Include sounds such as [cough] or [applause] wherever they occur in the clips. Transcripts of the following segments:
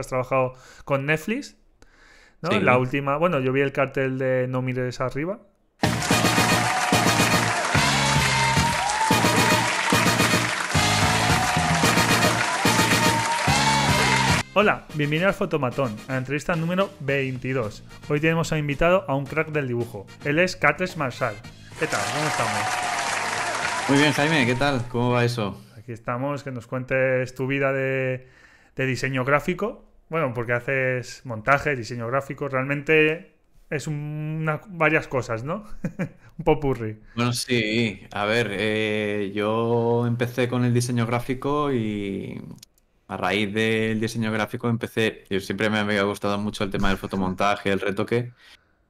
has trabajado con Netflix, ¿no? La última, bueno, yo vi el cartel de No mires arriba. Hola, bienvenido al Fotomatón, a la entrevista número 22. Hoy tenemos a invitado a un crack del dibujo. Él es Catres Marshall. ¿Qué tal? ¿Cómo estamos? Muy bien, Jaime, ¿qué tal? ¿Cómo va eso? Aquí estamos, que nos cuentes tu vida de, de diseño gráfico. Bueno, porque haces montaje, diseño gráfico, realmente es una, varias cosas, ¿no? [laughs] un popurri. Bueno, sí, a ver, eh, yo empecé con el diseño gráfico y a raíz del diseño gráfico empecé, yo siempre me había gustado mucho el tema del fotomontaje, el retoque,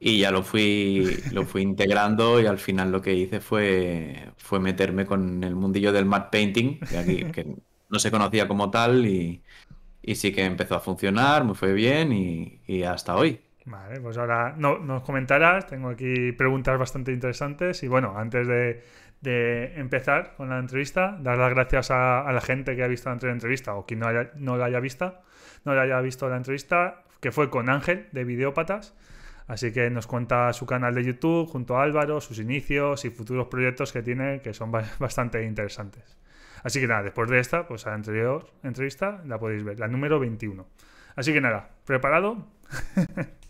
y ya lo fui, lo fui integrando y al final lo que hice fue, fue meterme con el mundillo del matte painting, que, aquí, que no se conocía como tal y y sí que empezó a funcionar, muy fue bien y, hasta hoy. Vale, pues ahora no, nos comentarás, tengo aquí preguntas bastante interesantes y bueno, antes de, empezar con la entrevista, dar las gracias a, la gente que ha visto la entrevista o quien no, haya, no la haya visto, no la haya visto la entrevista, que fue con Ángel de Videópatas. Así que nos cuenta su canal de YouTube junto a Álvaro, sus inicios y futuros proyectos que tiene que son [laughs] bastante interesantes. Así que nada, después de esta, pues la anterior entrevista la podéis ver, la número 21. Así que nada, ¿preparado? [laughs]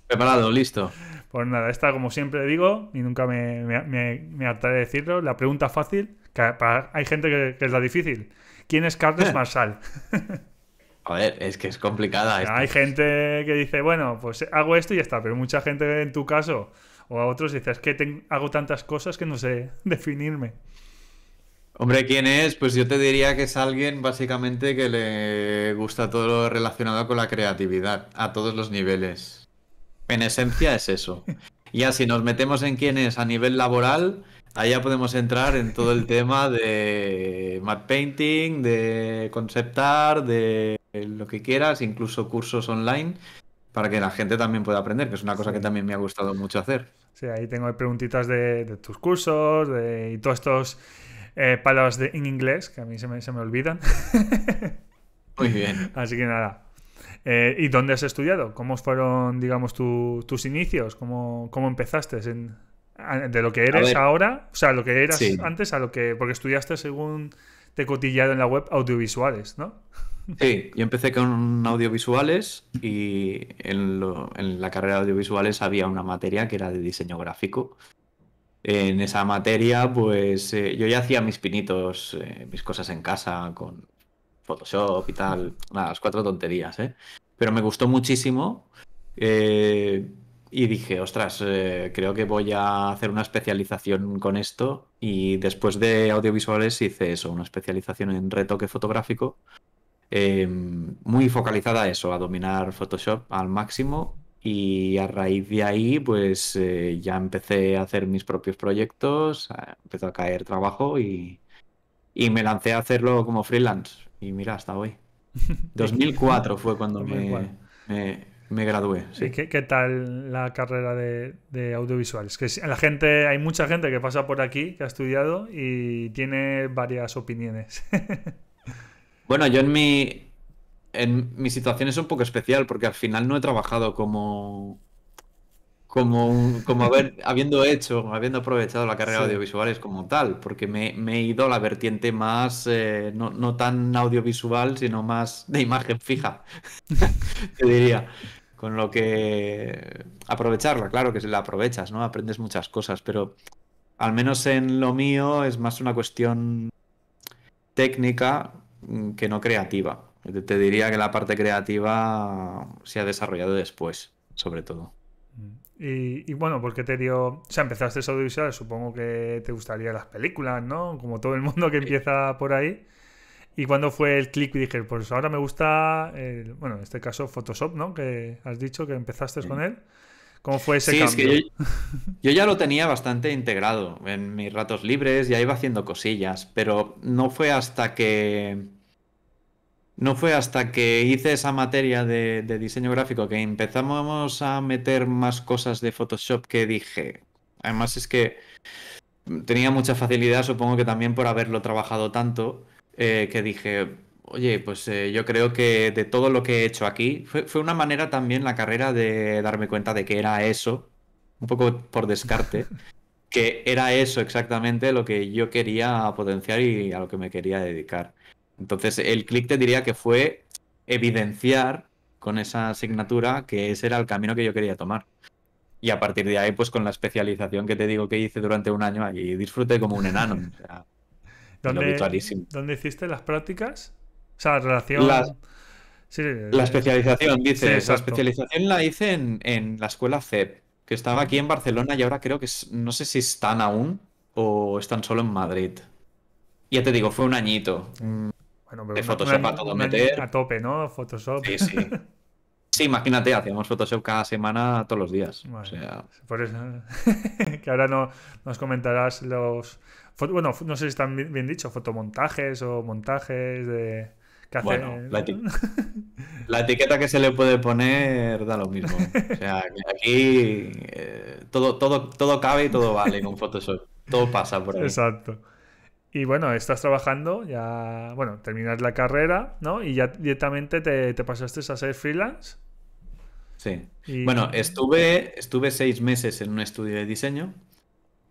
Preparado, listo. Pues nada, esta como siempre digo, y nunca me, me, hartaré de decirlo, la pregunta fácil, que hay gente que, es la difícil. ¿Quién es Carlos [laughs] Marsal? A ver, es que es complicada. Hay gente que dice, bueno, pues hago esto y ya está, pero mucha gente en tu caso o a otros dices, es que hago tantas cosas que no sé [laughs] definirme. Hombre, ¿quién es? Pues yo te diría que es alguien básicamente que le gusta todo lo relacionado con la creatividad, a todos los niveles. En esencia es eso. Ya si nos metemos en quién es a nivel laboral, allá podemos entrar en todo el tema de matte painting, de conceptar, de lo que quieras, incluso cursos online, para que la gente también pueda aprender, que es una cosa que también me ha gustado mucho hacer. Sí, ahí tengo preguntitas de, tus cursos de, y todos estos eh, palabras en inglés, que a mí se me, se me olvidan. [laughs] Muy bien. Así que nada. Eh, ¿Y dónde has estudiado? ¿Cómo fueron, digamos, tus inicios? ¿Cómo, cómo empezaste? de lo que eres ahora, o sea, lo que eras antes a lo que. Porque estudiaste según te cotillado en la web audiovisuales, ¿no? [laughs] Sí, yo empecé con audiovisuales y en, en, la carrera de audiovisuales había una materia que era de diseño gráfico en esa materia, pues eh, yo ya hacía mis pinitos, eh, mis cosas en casa con Photoshop y tal, las cuatro tonterías, ¿eh? Pero me gustó muchísimo y dije, ostras, creo que voy a hacer una especialización con esto y después de audiovisuales hice eso, una especialización en retoque fotográfico. muy focalizada a eso, a dominar Photoshop al máximo y a raíz de ahí, pues eh, ya empecé a hacer mis propios proyectos, empezó a caer trabajo y, y me lancé a hacerlo como freelance. Y mira, hasta hoy. 2004 [laughs] fue cuando me, me, gradué. Sí. qué, tal la carrera de, de audiovisuales? Que la gente, hay mucha gente que pasa por aquí, que ha estudiado y tiene varias opiniones. [laughs] bueno, yo en mi, en, mi situación es un poco especial porque al final no he trabajado como. Como, [laughs] habiendo hecho, habiendo aprovechado la carrera de audiovisual como tal, porque me, he ido a la vertiente más, eh, no, tan audiovisual, sino más de imagen fija, [laughs] te diría. Con lo que aprovecharla, claro que si la aprovechas, ¿no? Aprendes muchas cosas, pero al menos en lo mío es más una cuestión técnica mm, que no creativa. Te diría que la parte creativa se ha desarrollado después, sobre todo. Mm. Y, bueno, porque te dio. O sea, empezaste eso audiovisual, supongo que te gustaría las películas, ¿no? Como todo el mundo que empieza por ahí. ¿Y cuándo fue el clic? Dije, pues ahora me gusta, bueno, en este caso Photoshop, ¿no? Que has dicho que empezaste con él. ¿Cómo fue ese sí, Es que yo, yo, ya lo tenía bastante integrado en mis ratos libres, ya iba haciendo cosillas, pero no fue hasta que no fue hasta que hice esa materia de, diseño gráfico que empezamos a meter más cosas de Photoshop que dije. Además es que tenía mucha facilidad, supongo que también por haberlo trabajado tanto, eh, que dije, oye, pues eh, yo creo que de todo lo que he hecho aquí, fue una manera también la carrera de darme cuenta de que era eso, un poco por descarte. [laughs] que era eso exactamente lo que yo quería potenciar y a lo que me quería dedicar. Entonces, el clic te diría que fue evidenciar con esa asignatura que ese era el camino que yo quería tomar. Y a partir de ahí, pues con la especialización que te digo que hice durante un año, ahí disfruté como un enano. O sea, ¿Dónde, ¿Dónde hiciste las prácticas? O sea, relación. La, eh, la especialización, dices. la especialización la hice en, en, la escuela CEP, que estaba aquí en Barcelona y ahora creo que no sé si están aún o están solo en Madrid. Ya te digo, fue un añito. Photoshop a todo meter. A tope, ¿no? Photoshop. Sí, sí. Sí, imagínate, hacemos Photoshop cada semana todos los días. Por eso, [laughs] que ahora no, nos comentarás los. Bueno, no sé si están bien dicho, fotomontajes o montajes de. bueno, [laughs] la, etiqueta que se le puede poner da lo mismo. O sea, aquí eh, todo, todo, todo cabe y todo vale con Photoshop. Todo pasa por ahí. Exacto. Y bueno, estás trabajando, ya, bueno, terminas la carrera, ¿no? Y ya directamente te, pasaste a ser freelance. Sí. Bueno, estuve, estuve seis meses en un estudio de diseño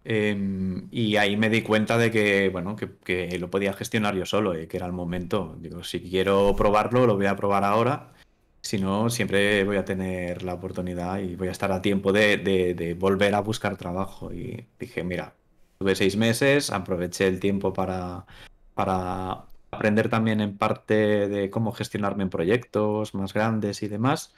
em, y ahí me di cuenta de que, bueno, que, lo podía gestionar yo solo y eh, que era el momento. Digo, si quiero probarlo, lo voy a probar ahora. Si no, siempre voy a tener la oportunidad y voy a estar a tiempo de volver a buscar trabajo. Y dije, mira, Tuve seis meses, aproveché el tiempo para, para aprender también en parte de cómo gestionarme en proyectos más grandes y demás.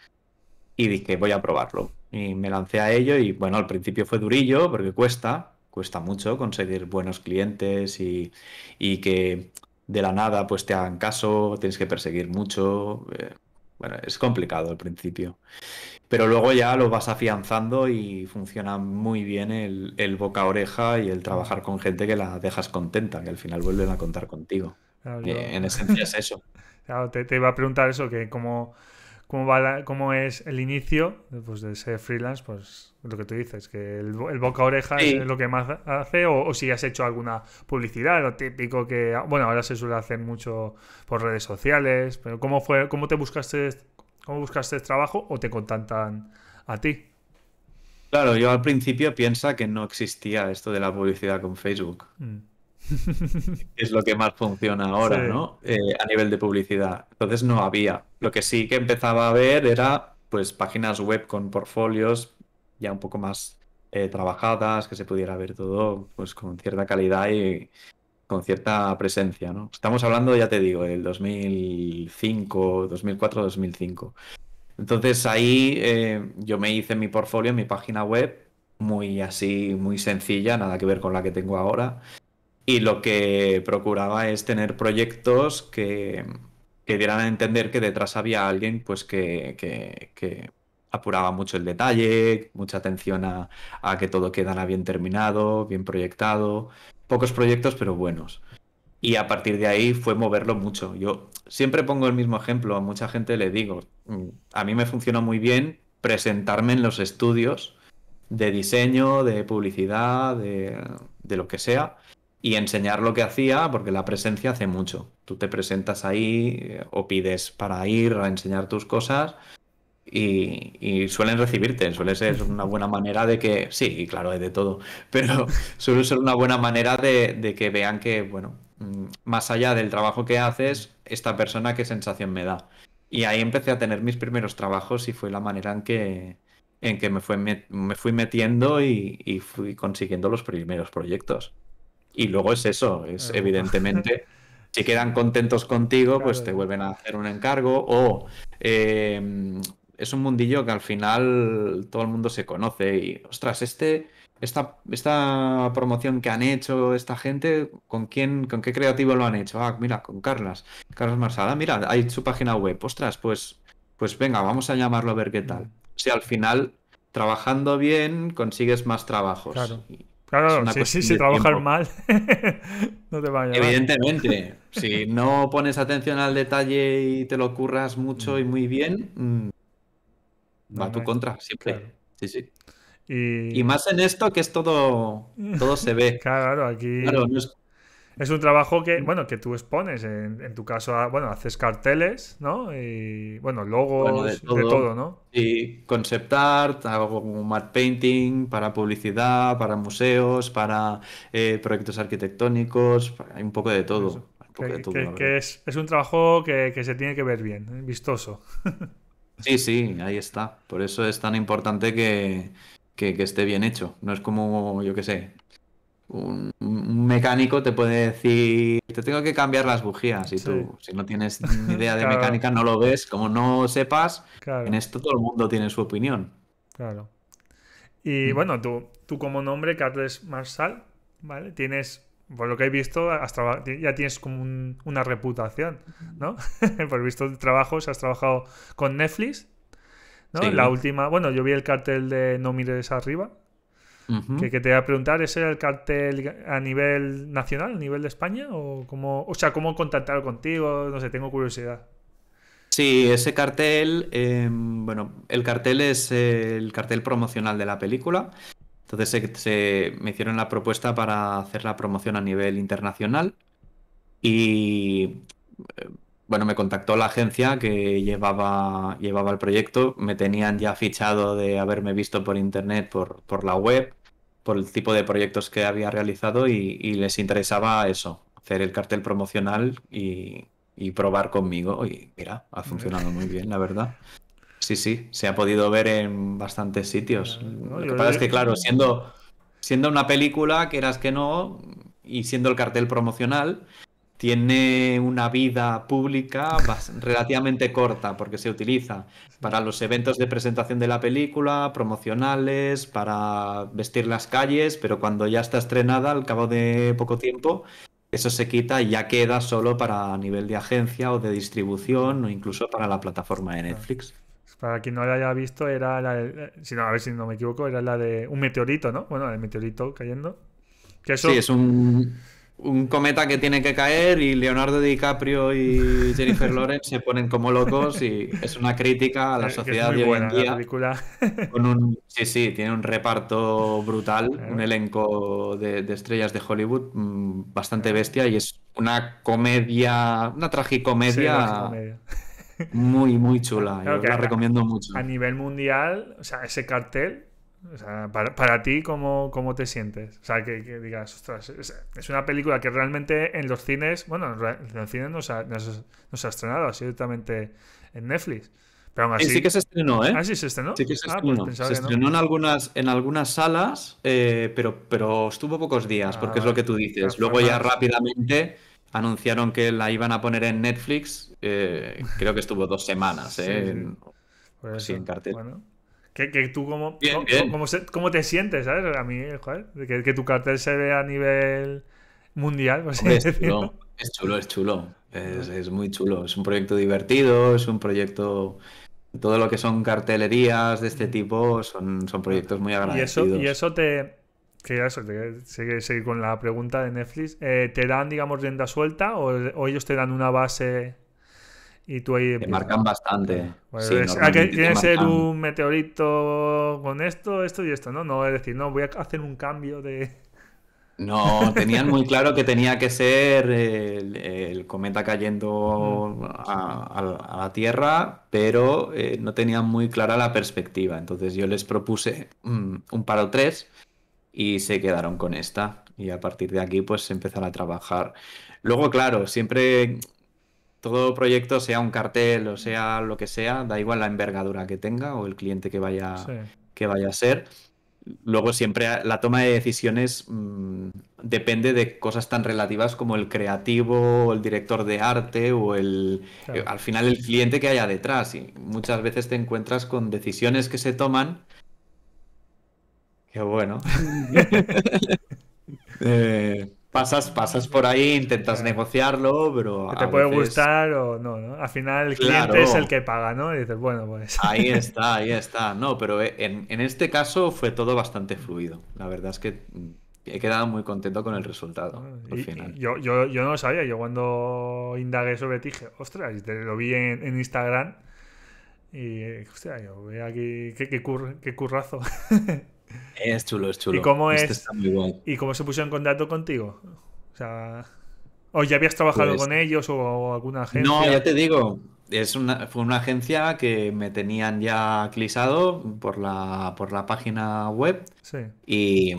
Y dije, voy a probarlo. Y me lancé a ello y bueno, al principio fue durillo porque cuesta, cuesta mucho conseguir buenos clientes y, y que de la nada pues te hagan caso, tienes que perseguir mucho. Eh, bueno, es complicado al principio pero luego ya lo vas afianzando y funciona muy bien el, boca oreja y el trabajar con gente que la dejas contenta, que al final vuelven a contar contigo. Eh, en esencia es eso. [laughs] te, iba a preguntar eso, que cómo, cómo, va es el inicio pues, de ser freelance, pues lo que tú dices, que el, boca oreja es lo que más hace, o, si has hecho alguna publicidad, lo típico que, bueno, ahora se suele hacer mucho por redes sociales, pero ¿cómo, fue, cómo te buscaste ¿Cómo buscaste trabajo o te contactan a ti? Claro, yo al principio piensa que no existía esto de la publicidad con Facebook. Mm. [laughs] es lo que más funciona ahora, ¿no? Eh, a nivel de publicidad. Entonces no había. Lo que sí que empezaba a ver era pues páginas web con portfolios ya un poco más eh, trabajadas, que se pudiera ver todo pues con cierta calidad y, con cierta presencia, ¿no? Estamos hablando, ya te digo, del 2005, 2004, 2005. Entonces ahí eh, yo me hice mi portfolio en mi página web, muy así, muy sencilla, nada que ver con la que tengo ahora. Y lo que procuraba es tener proyectos que, dieran a entender que detrás había alguien pues que, apuraba mucho el detalle, mucha atención a, a, que todo quedara bien terminado, bien proyectado pocos proyectos, pero buenos. Y a partir de ahí fue moverlo mucho. Yo siempre pongo el mismo ejemplo, a mucha gente le digo, mm, a mí me funcionó muy bien presentarme en los estudios de diseño, de publicidad, de, de lo que sea, y enseñar lo que hacía, porque la presencia hace mucho. Tú te presentas ahí eh, o pides para ir a enseñar tus cosas y, suelen recibirte, suele ser una buena manera de que, sí, claro, hay de todo, pero [laughs] suele ser una buena manera de, que vean que, bueno, mm, más allá del trabajo que haces, esta persona qué sensación me da. Y ahí empecé a tener mis primeros trabajos y fue la manera en que, en que me, fue, me, fui metiendo y, fui consiguiendo los primeros proyectos. Y luego es eso, es evidentemente, [laughs] si quedan contentos contigo, pues te vuelven a hacer un encargo o eh, es un mundillo que al final todo el mundo se conoce y, ostras, este, esta, esta promoción que han hecho esta gente, ¿con quién, con qué creativo lo han hecho? Ah, mira, con Carlas, Carlos Marsada, mira, hay su página web, ostras, pues, pues venga, vamos a llamarlo a ver qué tal. Si al final, trabajando bien, consigues más trabajos. Claro. Pues, claro, si trabajas mal, [laughs] no te Evidentemente, [laughs] si no pones atención al detalle y te lo curras mucho mm. y muy bien, mm, va a tu contra siempre. Sí, sí. Y... más en esto que es todo, [laughs] todo se ve. claro, aquí. es... un trabajo que, mm. bueno, que tú expones. En, tu caso, ah, bueno, haces carteles, ¿no? Y bueno, logos, de, todo. ¿no? Y concept art, hago matte painting para publicidad, para museos, para eh, proyectos arquitectónicos, hay un poco de todo. es, un trabajo que, que se tiene que ver bien, vistoso. [laughs] Sí, sí, ahí está. Por eso es tan importante que, esté bien hecho. No es como, yo qué sé, un, mecánico te puede decir, te tengo que cambiar las bujías. Y tú, si no tienes [laughs] ni idea de mecánica, no lo ves. Como no sepas, en esto todo el mundo tiene su opinión. Claro. Y mm. bueno, tú, tú como nombre, Carlos Marsal, ¿vale? Tienes por lo que he visto, ya tienes como una reputación, ¿no? [laughs] por he visto trabajos, has trabajado con Netflix, ¿no? La última, bueno, yo vi el cartel de No mires arriba, que, te voy a preguntar, ¿Es el cartel a nivel nacional, a nivel de España? ¿O, cómo, o sea, cómo contactar contigo? No sé, tengo curiosidad. Sí, ese cartel, em, bueno, el cartel es el cartel promocional de la película entonces se, me hicieron la propuesta para hacer la promoción a nivel internacional y eh, bueno, me contactó la agencia que llevaba, llevaba el proyecto, me tenían ya fichado de haberme visto por internet, por, la web, por el tipo de proyectos que había realizado y, les interesaba eso, hacer el cartel promocional y probar conmigo. Y mira, ha funcionado muy bien, la verdad. Sí, sí, se ha podido ver en bastantes sitios. lo que pasa es que, claro, siendo, siendo una película, quieras que no, y siendo el cartel promocional, tiene una vida pública relativamente corta, porque se utiliza para los eventos de presentación de la película, promocionales, para vestir las calles, pero cuando ya está estrenada, al cabo de poco tiempo, eso se quita y ya queda solo para nivel de agencia o de distribución o incluso para la plataforma de Netflix. Para quien no la haya visto, era la. De, eh, a ver si no me equivoco, era la de un meteorito, ¿no? Bueno, el meteorito cayendo. Que eso... Sí, es un, un cometa que tiene que caer y Leonardo DiCaprio y Jennifer [laughs] Lawrence se ponen como locos y es una crítica a la eh, sociedad de hoy en día. La película. [laughs] sí, sí, tiene un reparto brutal, un elenco de, estrellas de Hollywood mm, bastante bestia y es una comedia, una tragicomedia. Sí, muy, muy chula. Yo la recomiendo mucho. A nivel mundial, o sea, ese cartel, para, para, ti, ¿cómo, ¿cómo, te sientes? O sea, que, digas, ostras, es, una película que realmente en los cines, bueno, en los cines no se ha, no ha estrenado, así directamente en Netflix. Pero Sí, que se estrenó, ¿eh? Ah, sí se estrenó. Sí que se ah, pues estrenó. se estrenó en, algunas, en algunas salas, eh, pero, pero estuvo pocos días, ah, porque es lo que tú dices. Luego ya rápidamente anunciaron que la iban a poner en Netflix, eh, creo que estuvo dos semanas, sin eh, pues cartel. cómo, te sientes, A mí, que, tu cartel se vea a nivel mundial. es, chulo, es, chulo, es muy chulo. Es un proyecto divertido, es un proyecto todo lo que son cartelerías de este tipo son, son proyectos muy agradecidos. y eso te, que eso, seguir con la pregunta de Netflix. Eh, ¿Te dan, digamos, rienda suelta o, ellos te dan una base y tú ahí... Te marcan bastante. tiene que ser un meteorito con esto, esto y esto, ¿no? No, es decir, no, voy a hacer un cambio de... [laughs] No, tenían muy claro que tenía que ser el, cometa cayendo mm. a, la Tierra, pero eh, no tenían muy clara la perspectiva. Entonces yo les propuse un mm, un paro 3 y se quedaron con esta. Y a partir de aquí, pues empezaron a trabajar. Luego, claro, siempre todo proyecto, sea un cartel o sea lo que sea, da igual la envergadura que tenga o el cliente que vaya, que vaya a ser. Luego siempre la toma de decisiones mm, depende de cosas tan relativas como el creativo, o el director de arte o el al final el cliente que haya detrás. Y muchas veces te encuentras con decisiones que se toman Qué bueno. [laughs] Eh, pasas, pasas por ahí, intentas negociarlo, pero. Que te puede gustar o no, Al final el cliente es el que paga, ¿no? Y dices, bueno, pues. Ahí [laughs] está, ahí está. No, pero eh, en, este caso fue todo bastante fluido. La verdad es que mm, he quedado muy contento con el resultado. Ah, yo, yo, no lo sabía. Yo cuando indagué sobre ti dije, ostras, lo vi en, Instagram. Y, hostia, yo veo aquí qué, qué, qué currazo. [laughs] Es chulo, es chulo. ¿Y cómo, este ¿Y cómo se pusieron en contacto contigo? O sea, ¿o ya habías trabajado pues con ellos o, alguna agencia? No, ya te digo, fue una agencia que me tenían ya clisado por la, por la página web y,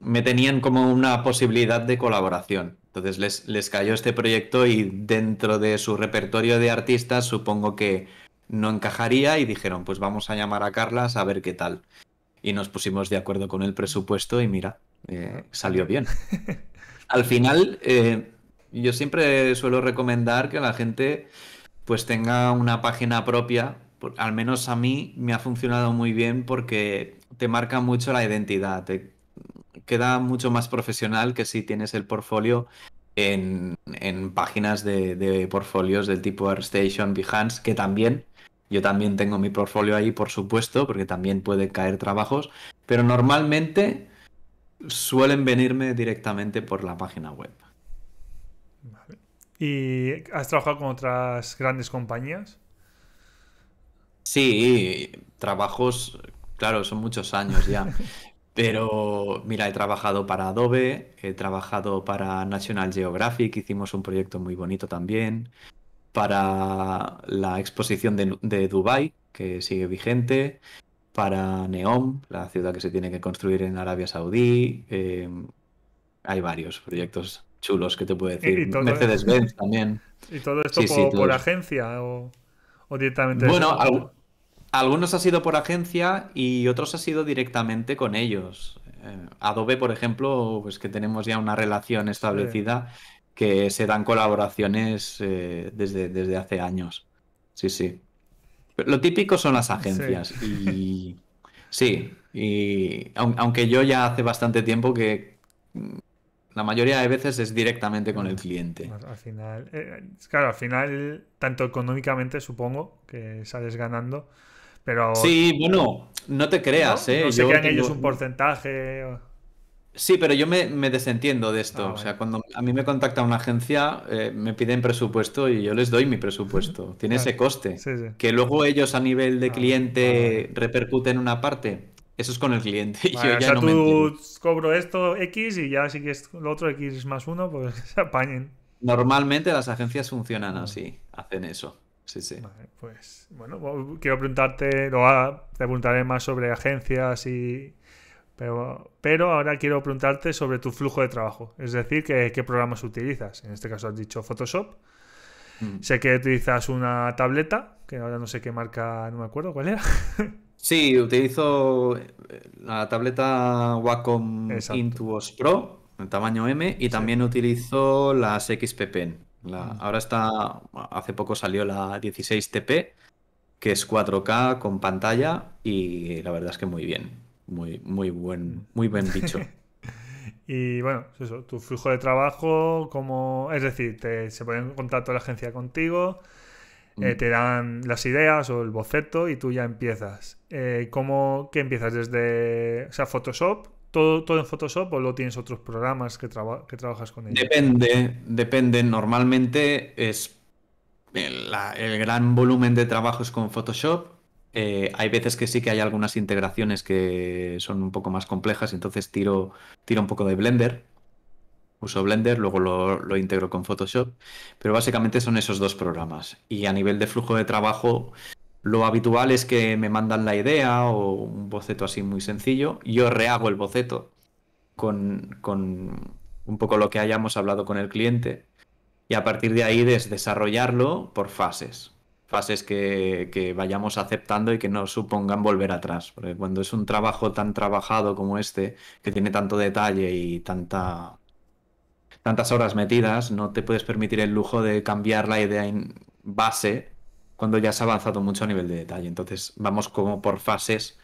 me tenían como una posibilidad de colaboración. Entonces les, les cayó este proyecto y dentro de su repertorio de artistas supongo que no encajaría y dijeron pues vamos a llamar a Carlas a ver qué tal y nos pusimos de acuerdo con el presupuesto y mira, eh, ah, salió bien. [laughs] Al final, eh, yo siempre suelo recomendar que la gente pues tenga una página propia. al menos a mí me ha funcionado muy bien porque te marca mucho la identidad. Te queda mucho más profesional que si tienes el portfolio en, páginas de, portfolios del tipo Station, Behance, que también yo también tengo mi portfolio ahí, por supuesto, porque también pueden caer trabajos, pero normalmente suelen venirme directamente por la página web. ¿Y has trabajado con otras grandes compañías? Sí, trabajos, claro, son muchos años ya. [laughs] Pero mira, he trabajado para Adobe, he trabajado para National Geographic, hicimos un proyecto muy bonito también para la exposición de, de Dubái, que sigue vigente, para Neom, la ciudad que se tiene que construir en Arabia Saudí. Em, hay varios proyectos chulos que te puedo decir. Mercedes-Benz también. ¿Y todo esto por, agencia o, directamente? Bueno, algunos ha sido por agencia y otros ha sido directamente con ellos. Eh, Adobe, por ejemplo, pues que tenemos ya una relación establecida que se dan colaboraciones eh, desde, desde hace años. Sí, sí. lo típico son las agencias. Sí. Y sí, aunque yo ya hace bastante tiempo que la mayoría de veces es directamente con el cliente. Al final, eh, claro, al final, tanto económicamente supongo que sales ganando, pero... Sí, bueno, no te creas, ¿no? ¿eh? No sé ellos un porcentaje... Sí, pero yo me, desentiendo de esto. Ah, o sea, cuando a mí me contacta una agencia, eh, me piden presupuesto y yo les doy mi presupuesto. Tiene ese coste. Que luego ellos a nivel de ah, cliente repercuten una parte. Eso es con el cliente. [laughs] yo o sea, tú cobro esto X y ya si es lo otro X más uno, pues [laughs] se apañen. Normalmente las agencias funcionan así, hacen eso. Sí, sí. Vale, pues bueno, quiero preguntarte, A, te preguntaré más sobre agencias y pero, pero ahora quiero preguntarte sobre tu flujo de trabajo, es decir, qué, programas utilizas. En este caso has dicho Photoshop. Mm. Sé que utilizas una tableta, que ahora no sé qué marca, no me acuerdo cuál era. [laughs] Sí, utilizo eh, la tableta Wacom Intuos Pro, de tamaño M, y también utilizo las XP mm. Ahora está, hace poco salió la 16TP, que es 4K con pantalla, y la verdad es que muy bien muy, buen, mm. muy buen bicho. [laughs] y bueno, pues tu flujo de trabajo, como, es decir, te, se pone en contacto la agencia contigo, eh, mm. te dan las ideas o el boceto y tú ya empiezas. Eh, ¿Cómo que empiezas desde, o sea, Photoshop? Todo, ¿Todo en Photoshop o lo tienes otros programas que, que trabajas con ellos? Depende, depende. Normalmente es el gran volumen de trabajos con Photoshop eh, hay veces que sí que hay algunas integraciones que son un poco más complejas, entonces tiro, tiro un poco de Blender. Uso Blender, luego lo, integro con Photoshop. Pero básicamente son esos dos programas. Y a nivel de flujo de trabajo, lo habitual es que me mandan la idea o un boceto así muy sencillo. Yo rehago el boceto con, con un poco lo que hayamos hablado con el cliente. Y a partir de ahí, es desarrollarlo por fases fases que, vayamos aceptando y que no supongan volver atrás. Porque cuando es un trabajo tan trabajado como este, que tiene tanto detalle y tanta, tantas horas metidas, no te puedes permitir el lujo de cambiar la idea en base cuando ya has avanzado mucho a nivel de detalle. Entonces vamos como por fases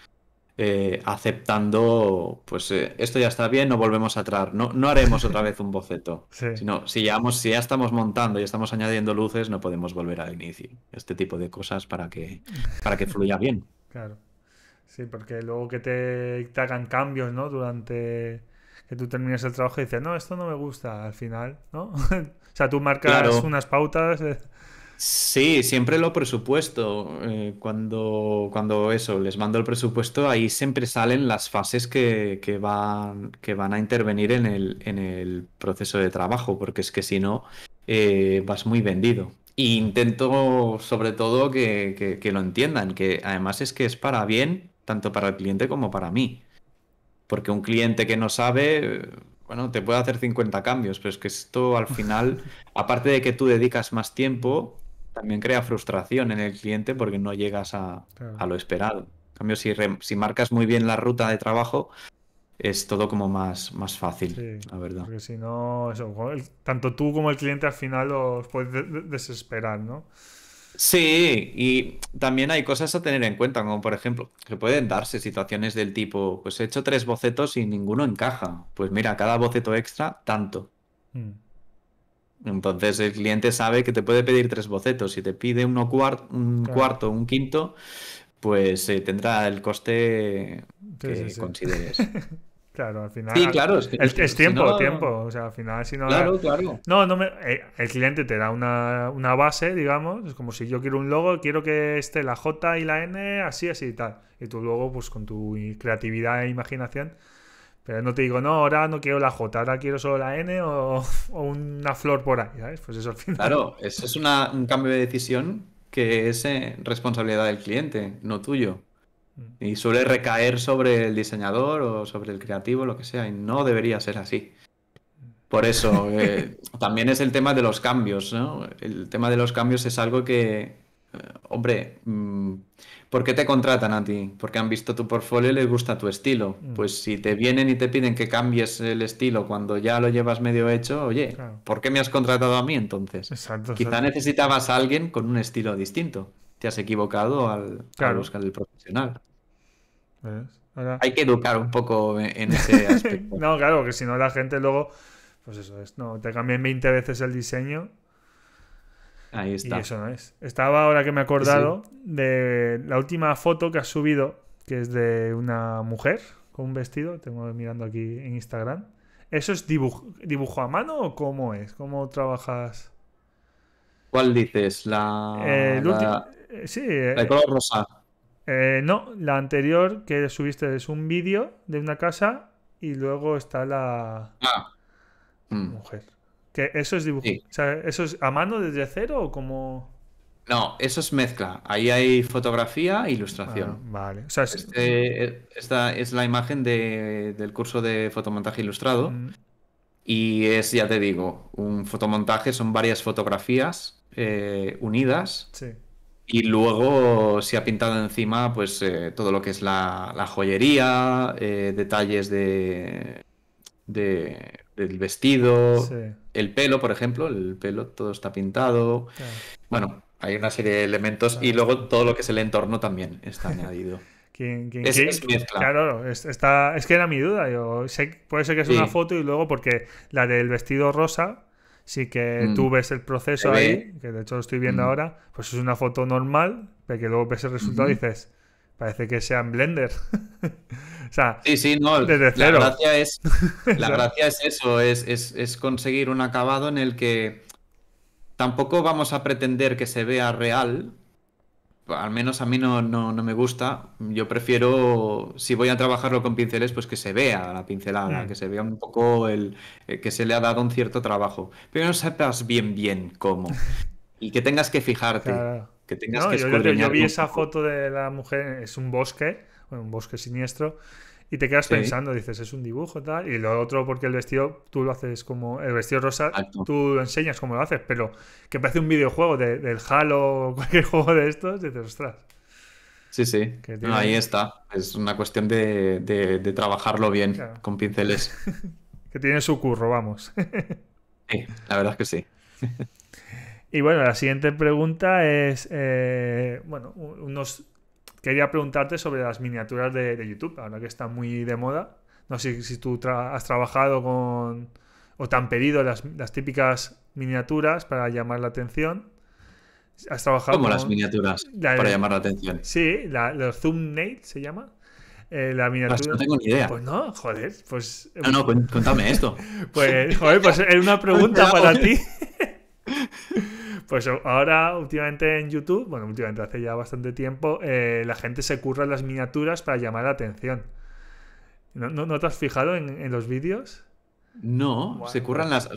eh, aceptando, pues eh, esto ya está bien, no volvemos a traer, no, no haremos otra vez un boceto. [laughs] Sino, si, ya si ya estamos montando y estamos añadiendo luces, no podemos volver al inicio. Este tipo de cosas para que, para que fluya bien. [laughs] Claro. Sí, porque luego que te, hagan cambios, ¿no? Durante que tú termines el trabajo y dices, no, esto no me gusta al final, ¿no? [laughs] o sea, tú marcas unas pautas. Eh, Sí, siempre lo presupuesto. Eh, cuando, cuando eso, les mando el presupuesto, ahí siempre salen las fases que, van, que van a intervenir en el, proceso de trabajo, porque es que si no, eh, vas muy vendido. Y e intento sobre todo que, que, lo entiendan, que además es que es para bien, tanto para el cliente como para mí. Porque un cliente que no sabe, bueno, te puede hacer 50 cambios, pero es que esto al final, [laughs] aparte de que tú dedicas más tiempo, también crea frustración en el cliente porque no llegas a, lo esperado. En cambio, si, si marcas muy bien la ruta de trabajo, es todo como más, más fácil, la verdad. Porque si no, eso, tanto tú como el cliente al final os puedes desesperar, ¿no? Sí, y también hay cosas a tener en cuenta, como por ejemplo, que pueden darse situaciones del tipo, pues he hecho tres bocetos y ninguno encaja. Pues mira, cada boceto extra, tanto. Mm. Entonces el cliente sabe que te puede pedir tres bocetos. Si te pide uno un cuarto, un quinto, pues eh, tendrá el coste que consideres. [laughs] Claro, al final. Es, tiempo, tiempo. O sea, al final, si no. Claro, claro. No, no me... Eh, el cliente te da una, una, base, digamos. Es como si yo quiero un logo, quiero que esté la J y la N así, así y tal. Y tú luego, pues con tu creatividad e imaginación, no te digo, no, ahora no quiero la J, ahora quiero solo la N o, una flor por ahí, Pues eso al final. Claro, eso es un cambio de decisión que es eh, responsabilidad del cliente, no tuyo. Mm. Y suele recaer sobre el diseñador o sobre el creativo, lo que sea, y no debería ser así. Por eso, [laughs] eh, también es el tema de los cambios, ¿no? El tema de los cambios es algo que, eh, hombre, mm, ¿Por qué te contratan a ti? Porque han visto tu portfolio y les gusta tu estilo. Mm. Pues si te vienen y te piden que cambies el estilo cuando ya lo llevas medio hecho, oye, ¿por qué me has contratado a mí entonces? Exacto, Quizá necesitabas a alguien con un estilo distinto. Te has equivocado al, claro. buscar el profesional. Hay que educar un poco en ese [laughs] aspecto. no, claro, que si no la gente luego, pues eso es, no, te cambien 20 veces el diseño Ahí está. Y eso no es. Estaba ahora que me he acordado de la última foto que has subido, que es de una mujer con un vestido. Tengo mirando aquí en Instagram. ¿Eso es dibujo, a mano o cómo es? ¿Cómo trabajas? ¿Cuál dices? La. Eh, eh sí, la de eh, color rosa. Eh, no, la anterior que subiste es un vídeo de una casa y luego está la. Ah. Mm. Mujer. Que eso es dibujo. ¿Eso es a mano desde cero o como.? No, eso es mezcla. Ahí hay fotografía e ilustración. Ah, vale. Este, esta es la imagen del curso de fotomontaje ilustrado. Mm. Y es, ya te digo, un fotomontaje, son varias fotografías eh, unidas. Sí. Y luego se ha pintado encima pues eh, todo lo que es la, joyería, eh, detalles de, de, del vestido. Sí el pelo, por ejemplo, el pelo todo está pintado. Bueno, hay una serie de elementos y luego todo lo que es el entorno también está [laughs] añadido. ¿Quién, quién, Claro, está, es que era mi duda. Yo puede ser que es una foto y luego, porque la del vestido rosa, sí que mm. tú ves el proceso ahí, que de hecho lo estoy viendo mm. ahora, pues es una foto normal, de que luego ves el resultado y dices, Parece que sean Blender. [laughs] o sea, sí, sí, no, La gracia es, [laughs] la gracia es eso, es, conseguir un acabado en el que tampoco vamos a pretender que se vea real, al menos a mí no, no, me gusta. Yo prefiero, si voy a trabajarlo con pinceles, pues que se vea la pincelada, mm. que se vea un poco el, eh, que se le ha dado un cierto trabajo. Pero no sepas bien, bien cómo. [laughs] Y que tengas que fijarte. Claro que tengas yo, vi esa foto de la mujer, es un bosque, un bosque siniestro, y te quedas pensando, dices, es un dibujo tal, y lo otro porque el vestido tú lo haces como, el vestido rosa tú enseñas cómo lo haces, pero que parece un videojuego del Halo o [laughs] cualquier juego de estos, dices, ostras. Sí, sí, ahí está, es una cuestión de, trabajarlo bien con pinceles. [laughs] que tiene su curro, vamos. la verdad es que sí. [laughs] Y bueno, la siguiente pregunta es, eh, bueno, unos... Quería preguntarte sobre las miniaturas de, YouTube, ahora que está muy de moda. No sé si tú has trabajado con o te han pedido las, típicas miniaturas para llamar la atención. Has trabajado ¿Cómo las miniaturas para llamar la atención? Sí, la, los thumbnails se llama. Eh, la miniatura. no tengo ni idea. Pues no, joder, pues. No, no, cuéntame esto. [laughs] pues, joder, pues era una [laughs] pues pregunta para ti. [laughs] Pues ahora, últimamente en YouTube, bueno, últimamente hace ya bastante tiempo, eh, la gente se curra las miniaturas para llamar la atención. ¿No, te has fijado en, los vídeos? No, se curran las,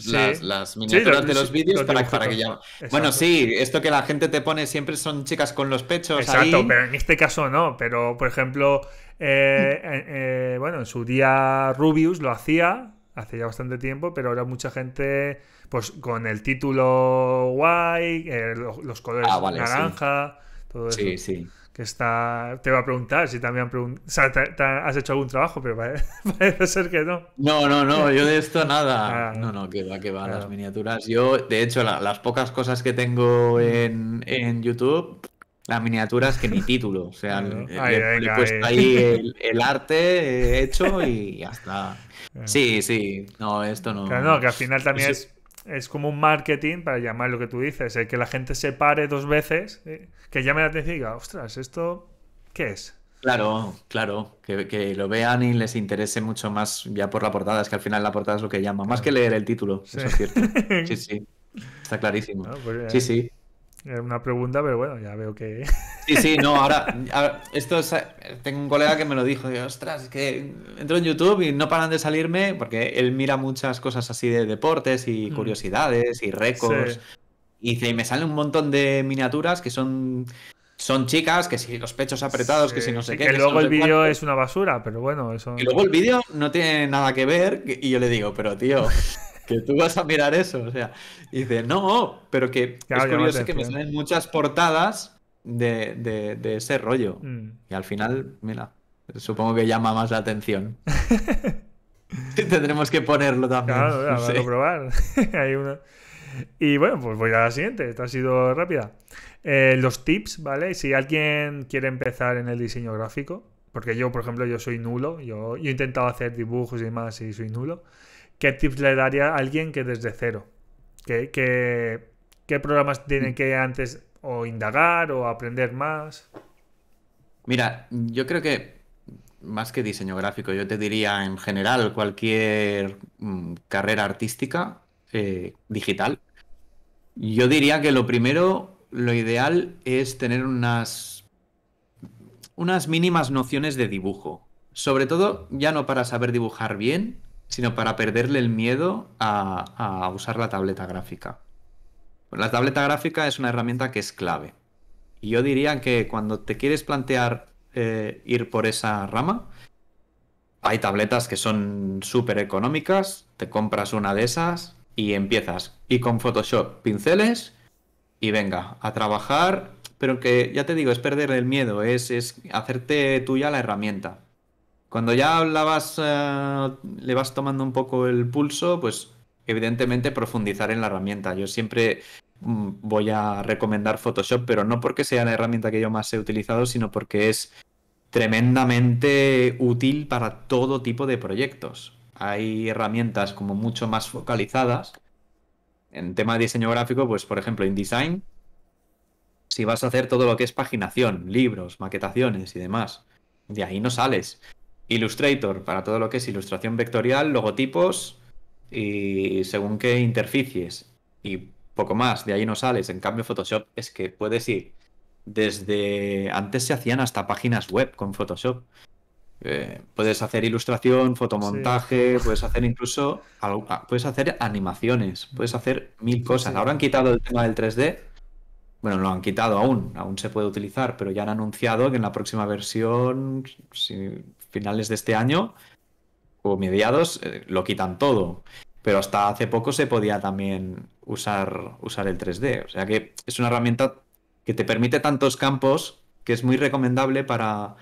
miniaturas de los vídeos para, que ya. Bueno, sí, esto que la gente te pone siempre son chicas con los pechos. Exacto, pero en este caso no. Pero, por ejemplo, eh, [laughs] eh, bueno, en su día Rubius lo hacía hace ya bastante tiempo, pero ahora mucha gente, pues con el título guay, eh, los, colores ah, naranja, todo eso. Sí, sí. Que está. Te va a preguntar si también o has hecho algún trabajo, pero [laughs] parece, ser que no. No, no, no, yo de esto nada. [laughs] Ah. no, no, que va, que va, las miniaturas. Yo, de hecho, las pocas cosas que tengo en, en YouTube. Las miniaturas que ni título, o sea, le, he puesto eh. ahí el, [laughs] el arte eh, hecho y ya está. Sí, eh, sí, no, esto no. Claro, no, que al final también es, es como un marketing para llamar lo que tú dices, eh, que la gente se pare dos veces, eh, que llame la atención y diga, ostras, ¿esto qué es? Claro, claro, que, lo vean y les interese mucho más ya por la portada, es que al final la portada es lo que llama, más que leer el título, eso es cierto. [laughs] Sí, sí, está clarísimo. Ah, pues, sí, sí una pregunta, pero bueno, ya veo que. Sí, sí, no, [laughs] ahora. esto es, Tengo un colega que me lo dijo, y, ostras, es que entro en YouTube y no paran de salirme, porque él mira muchas cosas así de deportes y mm. curiosidades y récords. y dice y me sale un montón de miniaturas que son son chicas, que si los pechos apretados, que si no sé qué. Que, luego el vídeo es una basura, pero bueno, eso. Y luego el vídeo no tiene nada que ver, y yo le digo, pero tío, que tú vas a mirar eso. O sea, y dice, no, pero que es curioso que me salen muchas portadas de, ese rollo. Mm. Y al final, mira, supongo que llama más la atención. [laughs] [laughs] Tendremos que ponerlo también. Claro, a probar. [laughs] uno. Y bueno, pues voy a la siguiente. Esta ha sido rápida. Eh, los tips, ¿vale? Si alguien quiere empezar en el diseño gráfico, porque yo, por ejemplo, yo soy nulo, yo, yo he intentado hacer dibujos y demás y soy nulo. ¿Qué tips le daría a alguien que desde cero? ¿Qué, programas tiene mm. que antes o indagar o aprender más? Mira, yo creo que más que diseño gráfico, yo te diría en general cualquier mm, carrera artística eh, digital. Yo diría que lo primero, lo ideal es tener unas, unas mínimas nociones de dibujo. Sobre todo, ya no para saber dibujar bien, sino para perderle el miedo a, usar la tableta gráfica. La tableta gráfica es una herramienta que es clave. Y yo diría que cuando te quieres plantear eh, ir por esa rama, hay tabletas que son súper económicas, te compras una de esas y empiezas. Y con Photoshop, pinceles y venga, a trabajar, pero que ya te digo, es perder el miedo, es, es hacerte tuya la herramienta. Cuando ya hablabas eh, le vas tomando un poco el pulso, pues evidentemente profundizar en la herramienta. Yo siempre mm, voy a recomendar Photoshop, pero no porque sea la herramienta que yo más he utilizado, sino porque es tremendamente útil para todo tipo de proyectos. Hay herramientas como mucho más focalizadas. En tema de diseño gráfico, pues por ejemplo InDesign, si vas a hacer todo lo que es paginación, libros, maquetaciones y demás, de ahí no sales. Illustrator para todo lo que es ilustración vectorial, logotipos y según qué interficies y poco más, de ahí no sales. En cambio, Photoshop es que puedes ir desde antes se hacían hasta páginas web con Photoshop. Eh, puedes hacer ilustración, fotomontaje, puedes hacer incluso ah, puedes hacer animaciones, puedes hacer mil cosas. Ahora han quitado el tema del 3D. Bueno, lo han quitado aún, aún se puede utilizar, pero ya han anunciado que en la próxima versión, si finales de este año o mediados eh, lo quitan todo. Pero hasta hace poco se podía también usar, usar el 3D. O sea que es una herramienta que te permite tantos campos que es muy recomendable para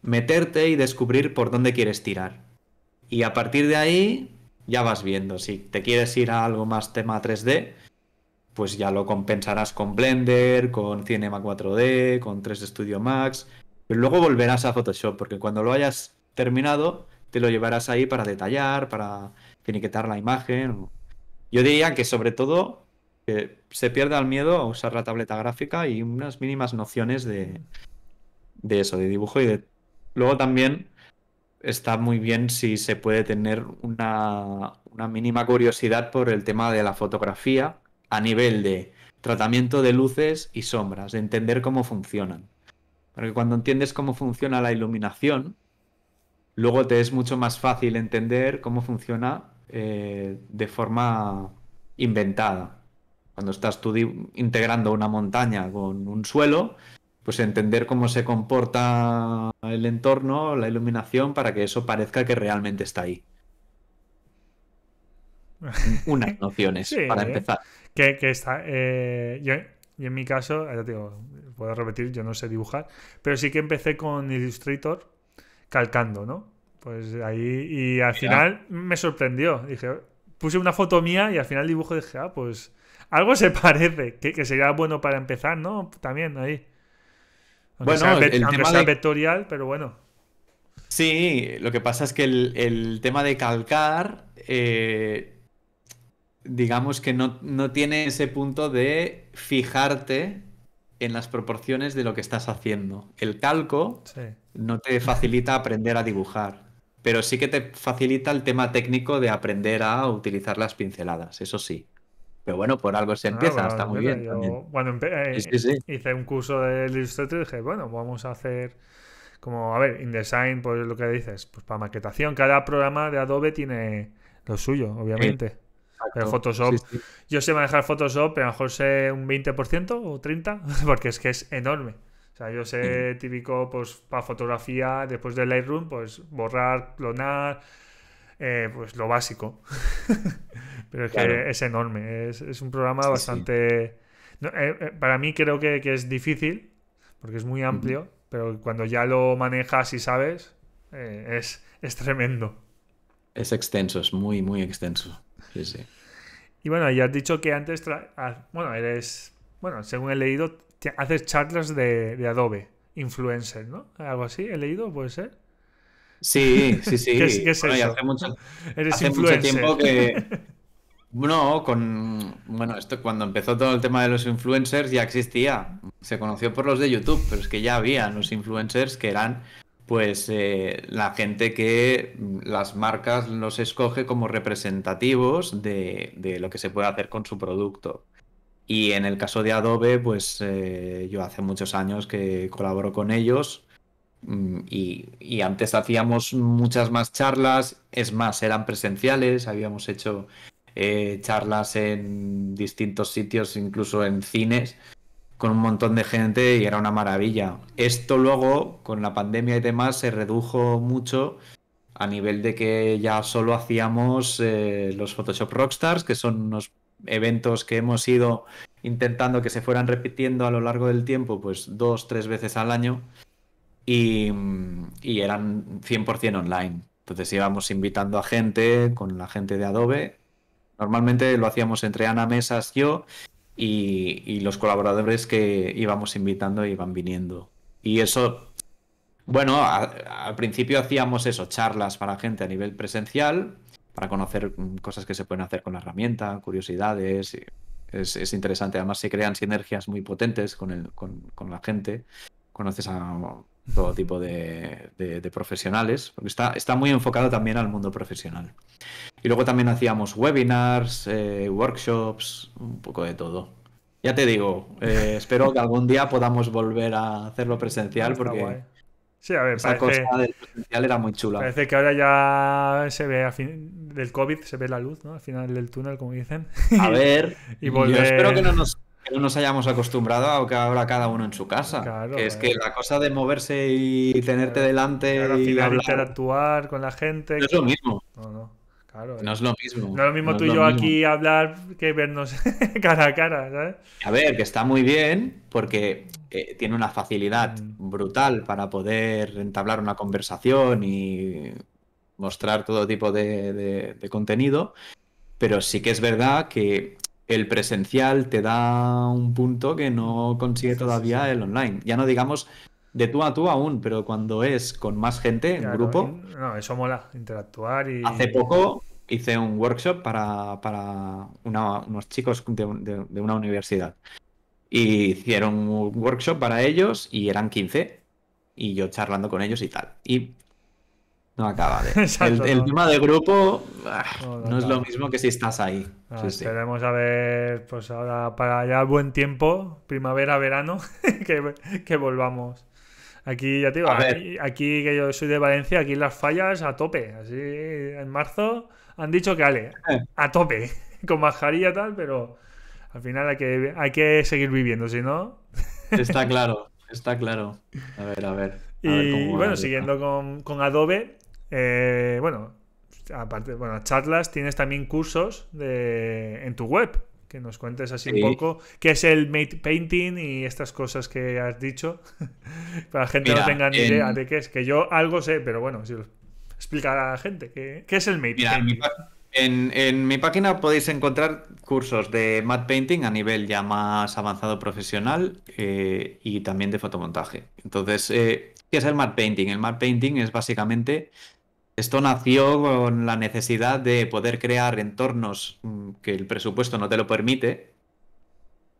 meterte y descubrir por dónde quieres tirar. Y a partir de ahí ya vas viendo. Si te quieres ir a algo más tema 3D, pues ya lo compensarás con Blender, con Cinema 4D, con 3D Studio Max luego volverás a Photoshop, porque cuando lo hayas terminado, te lo llevarás ahí para detallar, para finiquetar la imagen. Yo diría que sobre todo se pierda el miedo a usar la tableta gráfica y unas mínimas nociones de, de eso, de dibujo y de... Luego también está muy bien si se puede tener una mínima curiosidad por el tema de la fotografía a nivel de tratamiento de luces y sombras, de entender cómo funcionan. Porque cuando entiendes cómo funciona la iluminación, luego te es mucho más fácil entender cómo funciona eh, de forma inventada. Cuando estás tú integrando una montaña con un suelo, pues entender cómo se comporta el entorno, la iluminación, para que eso parezca que realmente está ahí. [laughs] Unas nociones, para empezar. Que, está. Eh, y en mi caso, ya eh, te digo, puedo repetir, yo no sé dibujar, pero sí que empecé con Illustrator calcando, ¿no? Pues ahí, y al final me sorprendió. Dije, puse una foto mía y al final dibujo dije, ah, pues algo se [laughs] parece, que, que sería bueno para empezar, ¿no? También ahí. bueno, vectorial, pero bueno. Sí, lo que pasa es que el, el tema de calcar eh, digamos que no, tiene ese punto de fijarte en las proporciones de lo que estás haciendo. El calco no te facilita aprender a dibujar, pero sí que te facilita el tema técnico de aprender a utilizar las pinceladas, eso sí. Pero bueno, por algo se empieza, está muy bien. Eh, hice un curso de Illustrator dije, bueno, vamos a hacer como, a ver, InDesign, pues lo que dices, pues para maquetación, cada programa de Adobe tiene lo suyo, obviamente. Photoshop, yo sé manejar Photoshop, pero a lo mejor sé un 20% o 30%, [laughs] porque es que es enorme. O sea, yo sé típico, pues para fotografía, después de Lightroom, pues borrar, clonar, eh, pues lo básico. [laughs] pero es que es enorme, es, un programa bastante... Eh, eh, para mí creo que, es difícil, porque es muy amplio, pero cuando ya lo manejas y sabes, es tremendo. Es extenso, es muy, muy extenso. Sí, Y bueno, ya has dicho que antes, ah, bueno, eres, bueno, según he leído, haces charlas de, Adobe, influencers ¿no? Algo así, he leído, puede ser. Sí, sí, sí. [laughs] Hace, mucho, tiempo que. [laughs] No, con. Bueno, esto cuando empezó todo el tema de los influencers ya existía. Se conoció por los de YouTube, pero es que ya había los influencers que eran pues eh, la gente que las marcas los escoge como representativos de, lo que se puede hacer con su producto. Y en el caso de Adobe, pues eh, yo hace muchos años que colaboro con ellos mm, y, antes hacíamos muchas más charlas, es más, eran presenciales, habíamos hecho eh, charlas en distintos sitios, incluso en cines con un montón de gente y era una maravilla. Esto luego, con la pandemia y demás, se redujo mucho a nivel de que ya solo hacíamos eh, los Photoshop Rockstars, que son unos eventos que hemos ido intentando que se fueran repitiendo a lo largo del tiempo, pues dos, tres veces al año, y, eran 100% online. Entonces íbamos invitando a gente, con la gente de Adobe. Normalmente lo hacíamos entre Ana Mesas, yo, y, los colaboradores que íbamos invitando iban viniendo. Y eso bueno, al principio hacíamos eso, charlas para gente a nivel presencial, para conocer mm, cosas que se pueden hacer con la herramienta, curiosidades. Es, interesante, además se crean sinergias muy potentes con, el, con, con la gente. Conoces a, todo tipo de, profesionales, porque está, está, muy enfocado también al mundo profesional. Y luego también hacíamos webinars, eh, workshops, un poco de todo. Ya te digo, eh, espero que algún día podamos volver a hacerlo presencial porque... esa cosa del presencial era muy chula. Parece que ahora ya se ve a fin, del COVID, se ve la luz, ¿no? Al final del túnel, como dicen. A ver, [laughs] y yo espero que no nos no nos hayamos acostumbrado a que ahora cada uno en su casa. que es que eh. la cosa de moverse y tenerte delante y hablar, interactuar con la gente. No eh. es lo mismo. No, es lo mismo. No es lo mismo tú y yo aquí hablar que vernos [laughs] cara a cara, A ver, que está muy bien porque eh, tiene una facilidad mm. brutal para poder entablar una conversación y mostrar todo tipo de contenido, pero sí que es verdad que el presencial te da un punto que no consigue todavía el online. Ya no digamos de tú a tú aún, pero cuando es con más gente, en grupo. No, eso mola, interactuar y. Hace poco hice un workshop para, unos chicos de, una universidad. Y hicieron un workshop para ellos y eran 15. Y yo charlando con ellos y tal. Y no acaba de. [laughs] el, tema de grupo ah, no, es lo mismo que si estás ahí. Ah, a ver, pues ahora para ya buen tiempo, primavera, verano, [laughs] que, volvamos. Aquí, ya te digo, aquí, que yo soy de Valencia, aquí las fallas a tope. Así en marzo han dicho que ale, eh. a tope, [laughs] con mascarilla tal, pero al final hay que, hay que seguir viviendo, si no. está claro, está claro. A ver, a ver. y bueno, siguiendo con, con Adobe, eh, bueno, aparte, bueno, charlas, tienes también cursos de, en tu web, que nos cuentes así un poco qué es el mate painting y estas cosas que has dicho [laughs] para que la gente no tenga ni idea de qué es que yo algo sé pero bueno si a la gente qué, es el mate painting en mi, página podéis encontrar cursos de matte painting a nivel ya más avanzado profesional eh, y también de fotomontaje entonces eh, qué es el matte painting el matte painting es básicamente esto nació con la necesidad de poder crear entornos mm, que el presupuesto no te lo permite,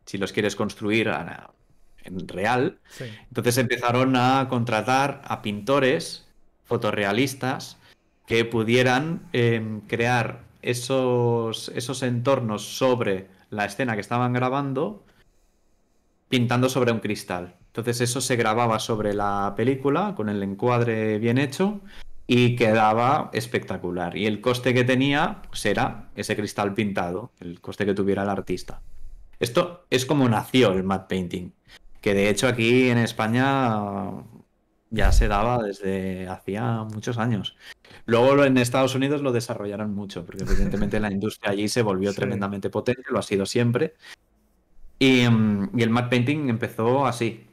si los quieres construir en real. Entonces empezaron a contratar a pintores fotorrealistas que pudieran em, crear esos, esos entornos sobre la escena que estaban grabando pintando sobre un cristal. Entonces eso se grababa sobre la película con el encuadre bien hecho y quedaba espectacular. Y el coste que tenía pues era ese cristal pintado, el coste que tuviera el artista. Esto es como nació el matte painting, que de hecho aquí en España ya se daba desde hacía muchos años. Luego en Estados Unidos lo desarrollaron mucho, porque evidentemente la industria allí se volvió tremendamente potente, lo ha sido siempre. Y, mm, y el matte painting empezó así,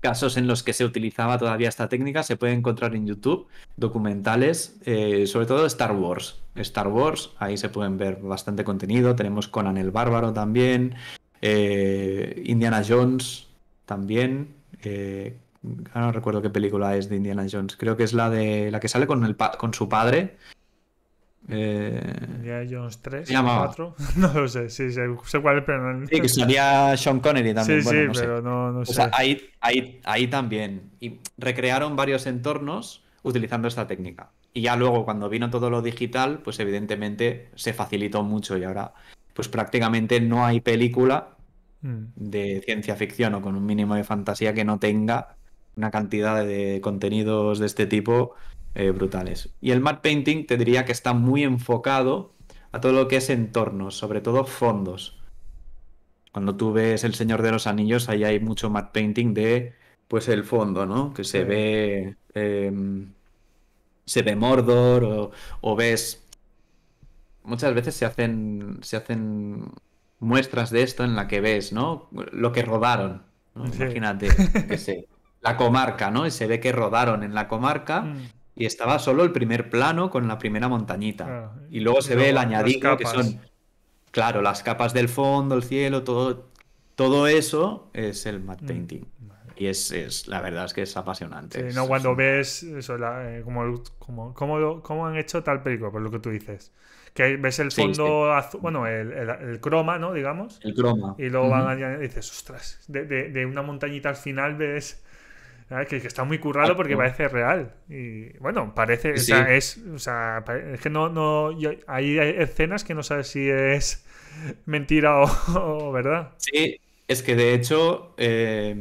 casos en los que se utilizaba todavía esta técnica se puede encontrar en YouTube documentales, eh, sobre todo Star Wars. Star Wars, ahí se pueden ver bastante contenido. Tenemos Conan el Bárbaro también, eh, Indiana Jones también. Eh, no recuerdo qué película es de Indiana Jones. Creo que es la de la que sale con, el, con su padre eh... Jones 3, 4. [laughs] No lo sé, sí, sé, cuál es, pero Sí, que Sean Connery también. Sí, sí, pero no, no sé. O sea, ahí, ahí también. Y recrearon varios entornos utilizando esta técnica. Y ya luego, cuando vino todo lo digital, pues evidentemente se facilitó mucho y ahora, pues prácticamente no hay película mm. de ciencia ficción o con un mínimo de fantasía que no tenga una cantidad de contenidos de este tipo eh, brutales. Y el matte painting te diría que está muy enfocado a todo lo que es entornos, sobre todo fondos. Cuando tú ves El Señor de los Anillos, ahí hay mucho matte painting de, pues, el fondo, ¿no? Que se ve... Em, se ve Mordor o, ves... Muchas veces se hacen, se hacen muestras de esto en la que ves, ¿no? Lo que rodaron. Imagínate, la comarca, ¿no? Y se ve que rodaron en la comarca. [laughs] Mm y estaba solo el primer plano con la primera montañita. Ah, y luego se ve el añadido que son, claro, las capas del fondo, el cielo, todo, todo eso es el matte mm, painting. Y es, es, la verdad es que es apasionante. no, cuando ves eso, eh, como, han hecho tal película, por lo que tú dices. Que ves el fondo azul, bueno, el, croma, ¿no? Digamos. El croma. Y luego van a, y dices, ostras, de, de una montañita al final ves que, está muy currado porque parece real. Y bueno, parece, es, que no, no, hay escenas que no sabes si es mentira o, [laughs] verdad. Sí, es que de hecho, eh,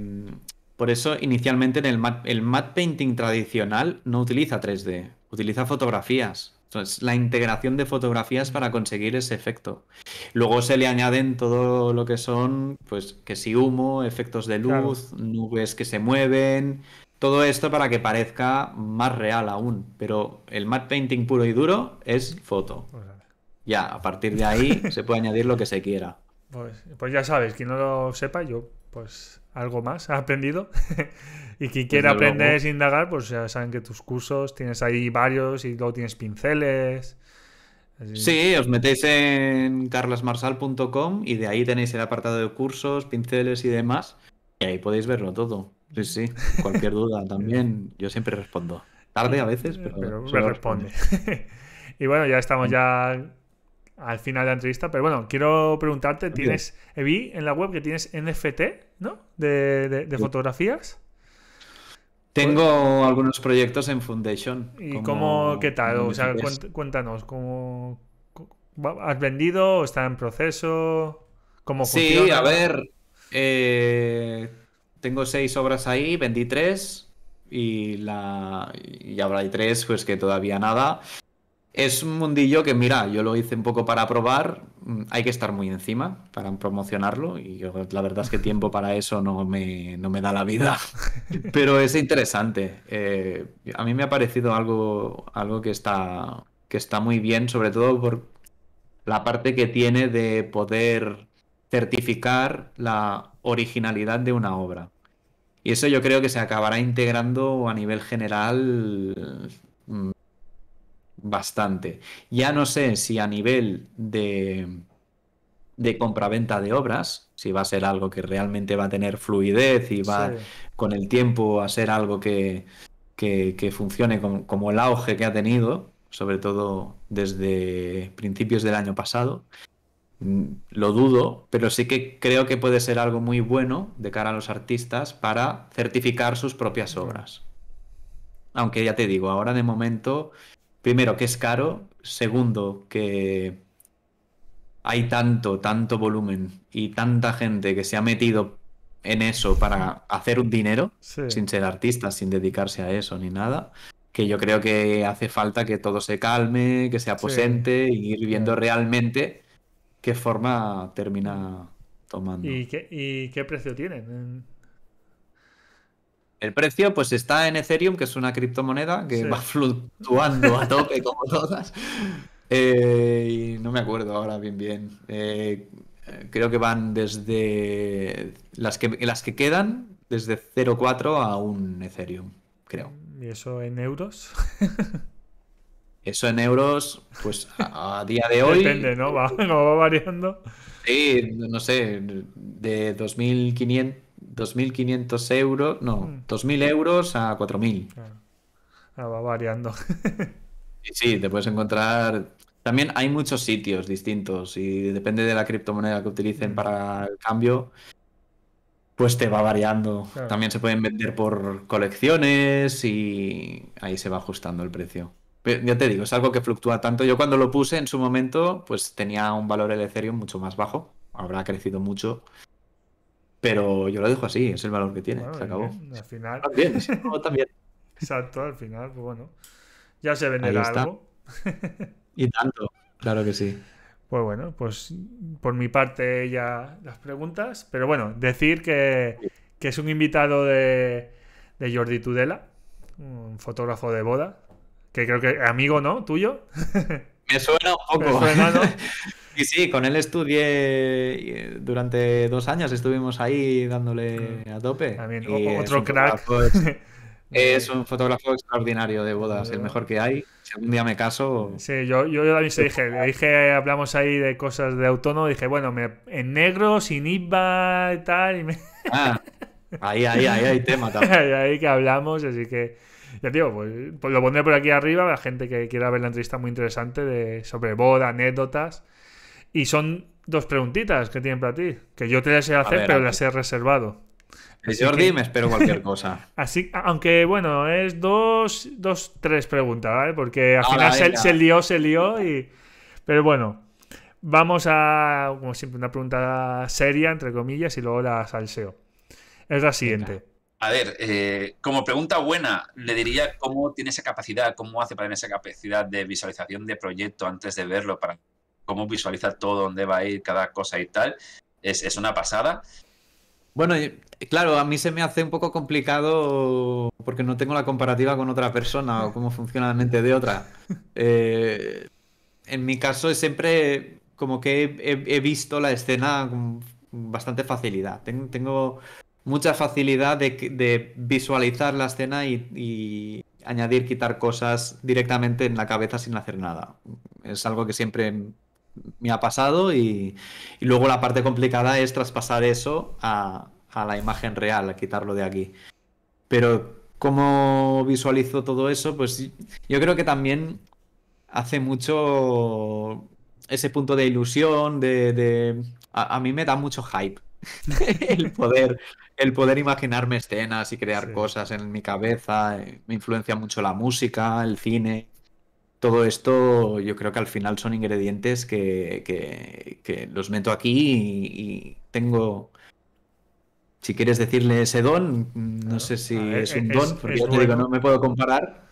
por eso inicialmente en el, mat, el matte painting tradicional no utiliza 3D, utiliza fotografías. Entonces, la integración de fotografías para conseguir ese efecto. Luego se le añaden todo lo que son, pues, que si humo, efectos de luz, nubes que se mueven, todo esto para que parezca más real aún. Pero el matte painting puro y duro es foto. Ya, a partir de ahí se puede añadir lo que se quiera. Pues, pues ya sabes, quien no lo sepa, yo pues algo más ha aprendido. [laughs] y quien quiera aprender es indagar, pues ya saben que tus cursos tienes ahí varios y luego tienes pinceles. Sí, os metéis en carlasmarsal.com y de ahí tenéis el apartado de cursos, pinceles y demás. Y ahí podéis verlo todo. Sí, sí. Cualquier duda [laughs] también, yo siempre respondo. Tarde a veces, eh, pero, pero me responde. [laughs] y bueno, ya estamos mm. ya al final de la entrevista, pero bueno, quiero preguntarte, tienes, eh, vi en la web que tienes NFT, ¿no? De, fotografías. Tengo algunos proyectos en Foundation. ¿Y cómo, qué tal? O sea, cuéntanos, ¿cómo, ¿has vendido? ¿Está en proceso? ¿Cómo funciona? Sí, a ver, eh, tengo seis obras ahí, vendí tres y, la, y habrá tres pues que todavía nada. Es un mundillo que, mira, yo lo hice un poco para probar, mm, hay que estar muy encima para promocionarlo y la verdad es que tiempo para eso no me, da la vida, [laughs] pero es interesante. Eh, a mí me ha parecido algo, algo que, está, que está muy bien, sobre todo por la parte que tiene de poder certificar la originalidad de una obra. Y eso yo creo que se acabará integrando a nivel general mm, bastante. Ya no sé si a nivel de, de compraventa de obras, si va a ser algo que realmente va a tener fluidez y va con el tiempo a ser algo que, que, funcione como el auge que ha tenido, sobre todo desde principios del año pasado. Mm, lo dudo, pero sí que creo que puede ser algo muy bueno de cara a los artistas para certificar sus propias obras. Aunque ya te digo, ahora de momento primero, que es caro. Segundo, que hay tanto, tanto volumen y tanta gente que se ha metido en eso para hacer un dinero, sin ser artista, sin dedicarse a eso ni nada, que yo creo que hace falta que todo se calme, que se aposente y ir viendo realmente qué forma termina tomando. ¿Y qué, y qué precio tienen? El precio pues está en Ethereum, que es una criptomoneda que va [laughs] fluctuando a tope como todas. Eh, y no me acuerdo ahora bien bien. Eh, creo que van desde las que, las que quedan, desde 0,4 a un Ethereum, creo. ¿Y eso en euros? [laughs] Eso en euros, pues a, día de [laughs] hoy. Depende, ¿no? Va, no va variando. Sí, no sé, de 2.500 2.500 euros, no, 2.000 mm. euros a 4.000. Ah, va variando. [laughs] sí, sí, te puedes encontrar. También hay muchos sitios distintos y depende de la criptomoneda que utilicen mm. para el cambio, pues te va variando. También se pueden vender por colecciones y ahí se va ajustando el precio. Pero ya te digo, es algo que fluctúa tanto. Yo cuando lo puse en su momento, pues tenía un valor el Ethereum mucho más bajo. Habrá crecido mucho. Pero yo lo dejo así, es el valor que tiene. se acabó. al final. [laughs] También, Exacto, al final, pues bueno. Ya se venderá algo. y tanto, claro que sí. Pues bueno, pues por mi parte ya las preguntas. Pero bueno, decir que, es un invitado de, de Jordi Tudela, un fotógrafo de boda, que creo que amigo, ¿no? ¿Tuyo? [laughs] Me suena un poco. [laughs] Sí, sí, con él estudié eh, durante dos años, estuvimos ahí dándole a tope. También, otro crack. [laughs] Es un fotógrafo extraordinario de bodas, el mejor que hay. Si algún día me caso. Sí, yo, yo también se dije, pues, dije, hablamos ahí de cosas de autónomo, dije, bueno, me, en negro, sin IVA y tal. [laughs] ah, ahí, ahí, ahí hay tema [laughs] también. ahí, que hablamos, así que. Ya digo, pues, pues, lo pondré por aquí arriba, la gente que quiera ver la entrevista muy interesante de, sobre boda, anécdotas. Y son dos preguntitas que tienen para ti, que yo te las he hacer, pero las he reservado. Jordi me espero cualquier [laughs] cosa. Así, aunque bueno, es dos, dos tres preguntas, ¿vale? Porque al final se, lió, se lió y... Pero bueno, vamos a, como siempre, una pregunta seria, entre comillas, y luego la salseo. Es la siguiente. A ver, eh, como pregunta buena, le diría cómo tiene esa capacidad, cómo hace para tener esa capacidad de visualización de proyecto antes de verlo, para cómo visualiza todo, dónde va a ir cada cosa y tal, es, una pasada. Bueno, claro, a mí se me hace un poco complicado porque no tengo la comparativa con otra persona o cómo funciona la mente de otra. [laughs] Eh, en mi caso es siempre como que he, visto la escena con bastante facilidad. Tengo, mucha facilidad de, visualizar la escena y, y, añadir, quitar cosas directamente en la cabeza sin hacer nada. Es algo que siempre me ha pasado y, luego la parte complicada es traspasar eso a, la imagen real, a quitarlo de aquí. Pero cómo visualizo todo eso, pues yo creo que también hace mucho ese punto de ilusión, de... A, mí me da mucho hype [laughs] el poder, el poder imaginarme escenas y crear cosas en mi cabeza, eh, me influencia mucho la música, el cine todo esto yo creo que al final son ingredientes que, los meto aquí y, tengo... Si quieres decirle ese don, no sé si es un don, porque yo te digo, no me puedo comparar,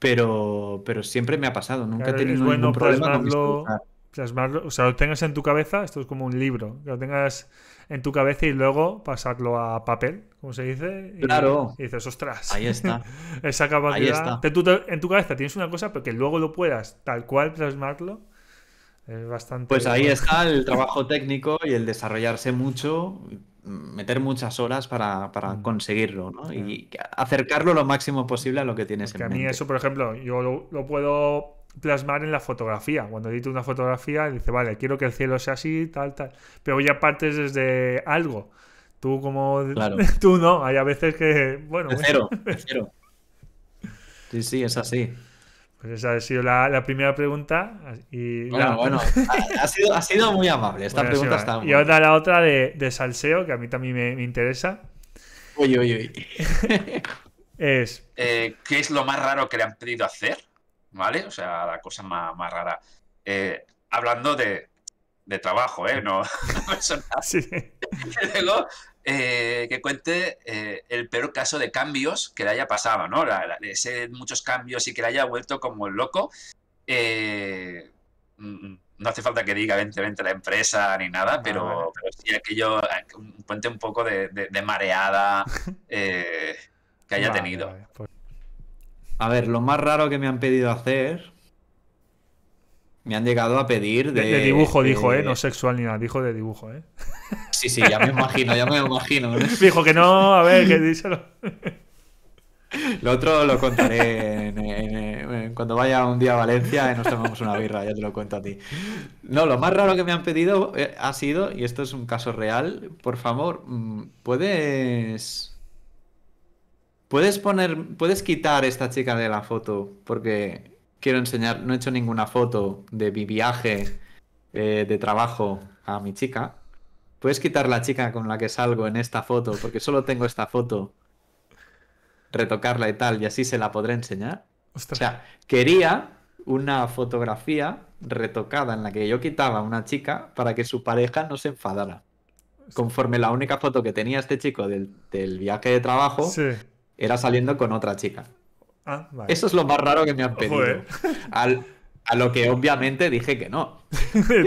pero, pero siempre me ha pasado, nunca he tenido ningún problema plasmarlo, plasmarlo, O sea, lo tengas en tu cabeza, esto es como un libro, que lo tengas en tu cabeza y luego pasarlo a papel como se dice. Y, claro. dices, ostras. Ahí está. [laughs] esa capacidad. está. en tu cabeza tienes una cosa, pero que luego lo puedas tal cual plasmarlo. Es bastante. Pues ahí está el trabajo técnico y el desarrollarse mucho, meter muchas horas para, para mm. conseguirlo, ¿no? Y acercarlo lo máximo posible a lo que tienes que. en mente. A mí, eso, por ejemplo, yo lo, puedo plasmar en la fotografía. Cuando edito una fotografía, dice, vale, quiero que el cielo sea así, tal, tal. Pero ya partes desde algo. Tú como... [laughs] Tú no, hay a veces que... Bueno, cero, [laughs] cero. Sí, sí, es así. Pues esa ha sido la, primera pregunta. Y bueno, bueno, [laughs] ha, sido, muy amable. Esta pregunta Y ahora la otra de, salseo, que a mí también me, interesa. Uy, uy, uy. es... Eh, ¿Qué es lo más raro que le han pedido hacer? ¿Vale? O sea, la cosa más, rara. Eh, hablando de, de trabajo, ¿eh? No Sí. Eh, que cuente eh, el peor caso de cambios que le haya pasado, ¿no? muchos cambios y que le haya vuelto como el loco. Eh, mm, mm, no hace falta que diga, evidentemente, la empresa ni nada, ah, pero, sí aquello, cuente un poco de, mareada [laughs] que haya tenido. Pues. A ver, lo más raro que me han pedido hacer me han llegado a pedir de. de dibujo, dijo, ¿eh? No sexual ni nada, dijo de dibujo, ¿eh? Sí, sí, ya me imagino, ya me imagino. [laughs] Dijo que no, a ver, que díselo. Lo otro lo contaré cuando vaya un día a Valencia y nos tomamos una birra, ya te lo cuento a ti. No, lo más raro que me han pedido eh, ha sido, y esto es un caso real, por favor, mm, puedes. Puedes poner. Puedes quitar esta chica de la foto, porque quiero enseñar, no he hecho ninguna foto de mi viaje eh, de trabajo a mi chica. ¿Puedes quitar la chica con la que salgo en esta foto? Porque solo tengo esta foto. Retocarla y tal, y así se la podré enseñar. O sea, quería una fotografía retocada en la que yo quitaba a una chica para que su pareja no se enfadara. Conforme la única foto que tenía este chico del, viaje de trabajo era saliendo con otra chica. Ah, Eso es lo más raro que me han pedido. [laughs] a lo que obviamente dije que [laughs] no.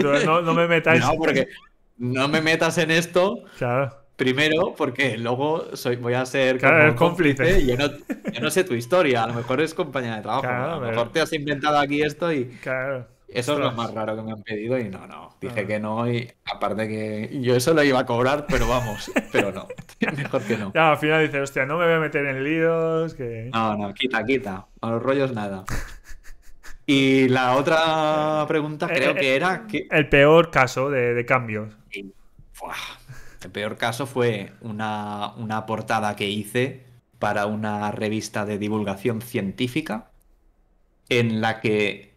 no, me metáis. No, porque no me metas en esto. Primero, porque luego soy, voy a ser cómplice. Yo, no, sé tu historia, a lo mejor es compañera de trabajo. a lo mejor te has inventado aquí esto y. Claro. Eso es lo más raro que me han pedido y no, no. Dije que no y aparte que yo eso lo iba a cobrar, pero vamos, [laughs] pero no. [laughs] Mejor que no. al final dices, hostia, no me voy a meter en líos. No, no, quita, quita. A los rollos nada. [laughs] Y la otra pregunta eh, creo eh, que era... El peor caso de, cambios. el peor caso fue una, una portada que hice para una revista de divulgación científica en la que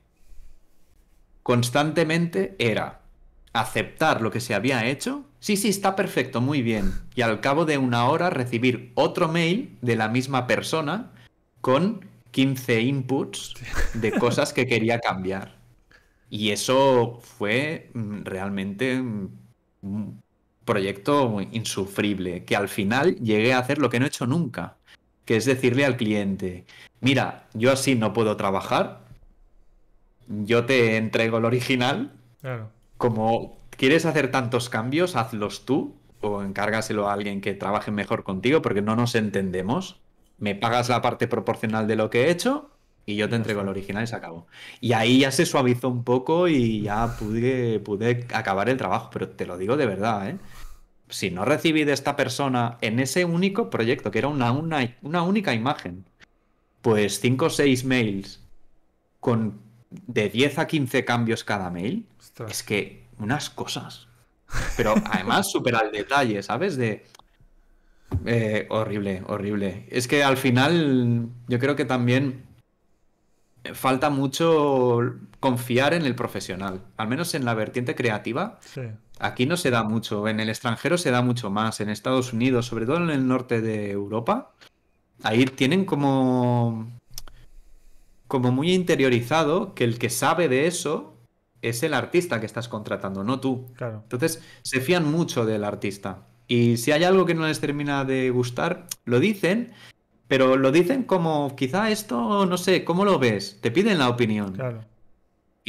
constantemente era aceptar lo que se había hecho. Sí, sí, está perfecto, muy bien. Y al cabo de una hora recibir otro mail de la misma persona con 15 inputs de [laughs] cosas que quería cambiar. Y eso fue mm, realmente mm, un proyecto insufrible, que al final llegué a hacer lo que no he hecho nunca, que es decirle al cliente, mira, yo así no puedo trabajar, yo te entrego el original. Como quieres hacer tantos cambios, hazlos tú o encárgaselo a alguien que trabaje mejor contigo porque no nos entendemos. Me pagas la parte proporcional de lo que he hecho y yo te entrego el original y se acabó. Y ahí ya se suavizó un poco y ya pude, pude acabar el trabajo, pero te lo digo de verdad, ¿eh? Si no recibí de esta persona en ese único proyecto, que era una, una, una única imagen, pues cinco o seis mails con de 10 a 15 cambios cada mail, es que unas cosas. Pero además [laughs] súper al detalle, ¿sabes? De... Eh, horrible, horrible. Es que al final yo creo que también falta mucho confiar en el profesional, al menos en la vertiente creativa. Aquí no se da mucho, en el extranjero se da mucho más, en Estados Unidos, sobre todo en el norte de Europa. Ahí tienen como como muy interiorizado que el que sabe de eso es el artista que estás contratando, no tú. Entonces, se fían mucho del artista. Y si hay algo que no les termina de gustar, lo dicen, pero lo dicen como quizá esto, no sé, ¿cómo lo ves? Te piden la opinión. Claro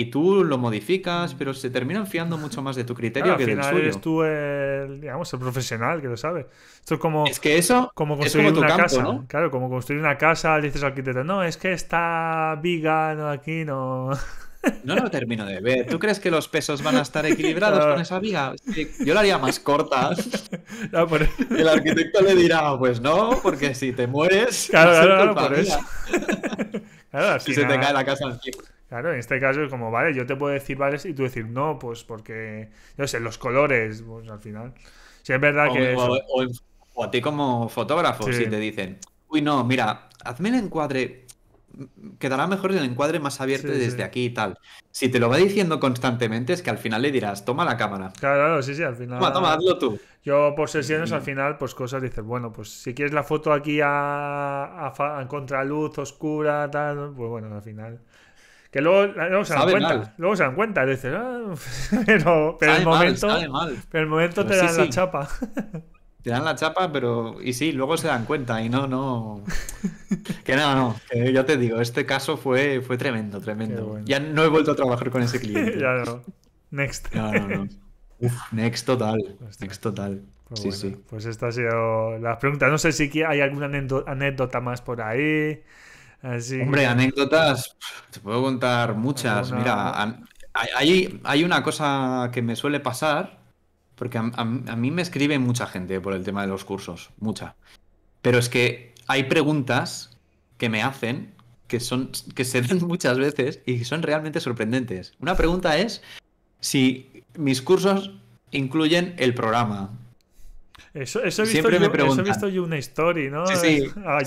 y tú lo modificas, pero se termina fiando mucho más de tu criterio que al final Eres tú el, profesional que lo sabe. Esto es como, que eso como construir tu una casa. ¿no? Claro, como construir una casa, dices al arquitecto, no, es que está no aquí, no. No lo termino de ver. ¿Tú crees que los pesos van a estar equilibrados con esa viga? Yo la haría más corta. [laughs] El arquitecto le dirá, pues no, porque si te mueres, claro, claro, por eso. si [laughs] se te cae la casa Claro, en este caso es como, vale, yo te puedo decir vale y tú decir no, pues porque, no sé, los colores, pues al final. Si es verdad que. O, a ti como fotógrafo, si te dicen, uy, no, mira, hazme el encuadre, quedará mejor el encuadre más abierto desde aquí y tal. Si te lo va diciendo constantemente, es que al final le dirás, toma la cámara. Claro, sí, sí, al final. tú. Yo por sesiones al final, pues cosas dices, bueno, pues si quieres la foto aquí a, a, a contraluz, oscura, tal, pues bueno, al final. Que luego, se dan cuenta. Luego se dan cuenta. Dices, ah, [laughs] pero, el momento. Pero el momento te dan la chapa. [laughs] Te dan la chapa, pero. Y sí, luego se dan cuenta. Y no, no. [laughs] que no, no. yo te digo, este caso fue, fue tremendo, tremendo. Ya no he vuelto a trabajar con ese cliente. ya no. Next. next total. Next total. Pues sí, sí. Pues esta ha sido las preguntas, No sé si hay alguna anécdota más por ahí. Hombre, anécdotas, te puedo contar muchas. Mira, hay, hay una cosa que me suele pasar, porque a, mí me escribe mucha gente por el tema de los cursos, mucha. Pero es que hay preguntas que me hacen que, son, que se dan [laughs] muchas veces y son realmente sorprendentes. Una pregunta es si mis cursos incluyen el programa. Eso, he visto yo, me una story, ¿no? Sí, sí, [laughs] ah,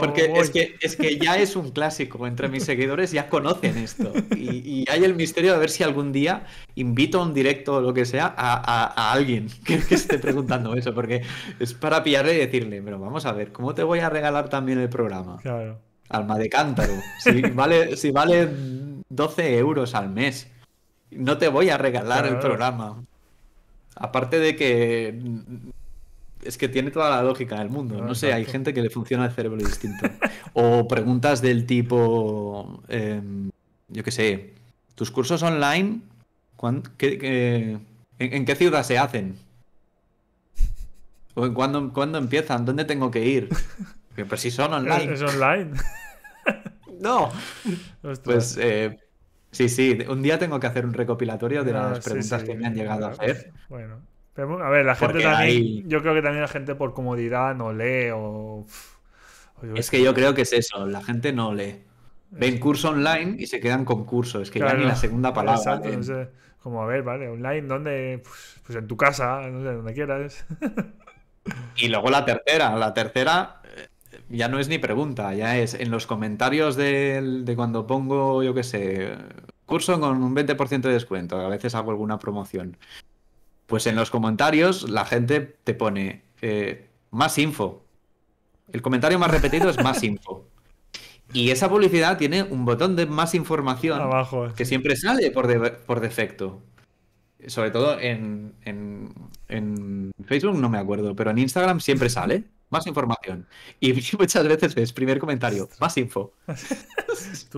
porque es que, es que ya es un clásico entre mis seguidores, ya conocen esto. Y, hay el misterio de ver si algún día invito a un directo o lo que sea a, alguien que, esté preguntando eso, porque es para pillarle y decirle, pero vamos a ver, ¿cómo te voy a regalar también el programa? Claro. Alma de cántaro. Si vale, si vale 12 euros al mes, no te voy a regalar el programa. Aparte de que es que tiene toda la lógica del mundo. No, sé, hay gente que le funciona el cerebro distinto. o preguntas del tipo, em, yo qué sé, tus cursos online, en, qué ciudad se hacen? ¿O ¿cuándo, ¿Cuándo empiezan? ¿Dónde tengo que ir? Pero pues si son online. online. [laughs] no. Pues eh, sí, sí, un día tengo que hacer un recopilatorio de ah, las preguntas que me han llegado a hacer. Bueno a ver, la gente también. Yo creo que también la gente por comodidad no lee o. es que yo creo que es eso, la gente no lee. Ven curso online y se quedan con curso. Es que ya ni la segunda palabra. Como a ver, vale, online, ¿dónde? Pues, pues, en tu casa, no sé, donde quieras. y luego la tercera, la tercera eh, ya no es ni pregunta, ya es en los comentarios de, de cuando pongo, yo qué sé, curso con un 20% de descuento, a veces hago alguna promoción. Pues en los comentarios la gente te pone eh, más info. El comentario más repetido es más info. Y esa publicidad tiene un botón de más información que siempre sale por, por defecto. Sobre todo en, en, Facebook, no me acuerdo, pero en Instagram siempre sale más información. Y [laughs] muchas veces es primer comentario, más info. [laughs] Pues,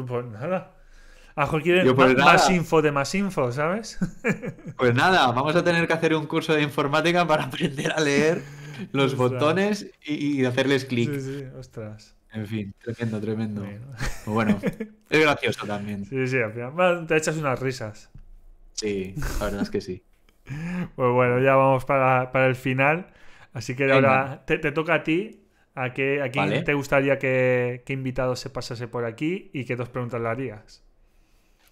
a pues más info de más info, ¿sabes? [laughs] Pues nada, vamos a tener que hacer un curso de informática para [laughs] aprender a leer los botones y, hacerles clic. ostras. En fin, tremendo, tremendo. Bueno, pues [laughs] es gracioso también. Sí, sí, al final te echas unas risas. Sí, la verdad es que sí. Pues bueno, ya vamos para, el final. Así que ahora te, toca a ti. ¿A, a quién te gustaría que, que invitado se pasase por aquí y qué dos preguntas le harías?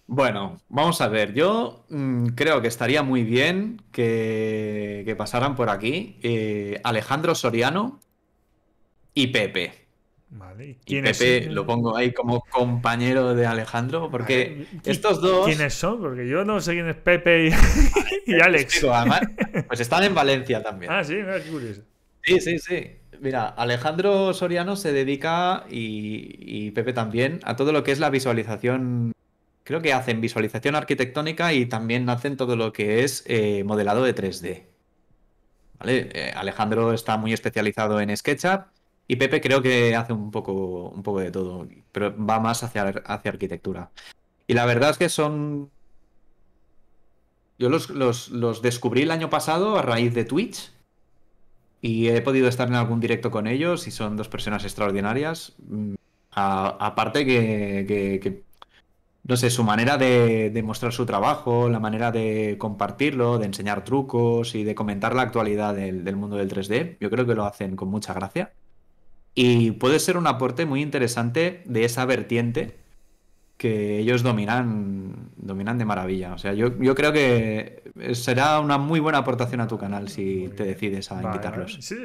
Bueno, vamos a ver, yo mm, creo que estaría muy bien que, pasaran por aquí eh, Alejandro Soriano y Pepe. Vale. ¿Y, Pepe lo pongo ahí como compañero de Alejandro, porque ah, estos dos... ¿Quiénes son? Porque yo no sé quién es Pepe y, [laughs] Alex. pues están en Valencia también. Ah, sí, mira, curioso. Sí, sí, sí. Mira, Alejandro Soriano se dedica, y Pepe también, a todo lo que es la visualización creo que hacen visualización arquitectónica y también hacen todo lo que es eh, modelado de 3D. Eh, Alejandro está muy especializado en SketchUp y Pepe creo que hace un poco, un poco de todo, pero va más hacia, hacia arquitectura. Y la verdad es que son... Yo los, descubrí el año pasado a raíz de Twitch y he podido estar en algún directo con ellos y son dos personas extraordinarias. Mm, aparte que, no sé, su manera de, mostrar su trabajo, la manera de compartirlo, de enseñar trucos y de comentar la actualidad del, mundo del 3D. Yo creo que lo hacen con mucha gracia. Y puede ser un aporte muy interesante de esa vertiente que ellos dominan, dominan de maravilla. O sea, yo, creo que será una muy buena aportación a tu canal si te decides a invitarlos. Sí,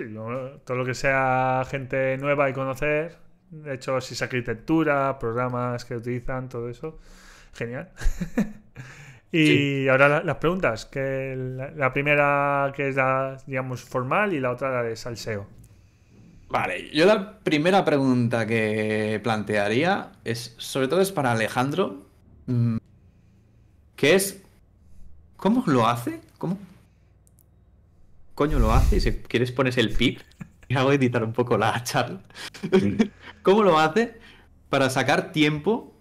todo lo que sea gente nueva y conocer, de hecho si es arquitectura, programas que utilizan, todo eso. Genial. [laughs] y ahora las preguntas, que la, primera que es la, digamos, formal y la otra la de salseo. Vale, yo la primera pregunta que plantearía es, sobre todo es para Alejandro, mm, que es, ¿cómo lo hace? ¿Cómo coño lo hace? si ¿Quieres pones el pip [laughs] hago editar un poco la [laughs] charla. Mm. ¿Cómo lo hace para sacar tiempo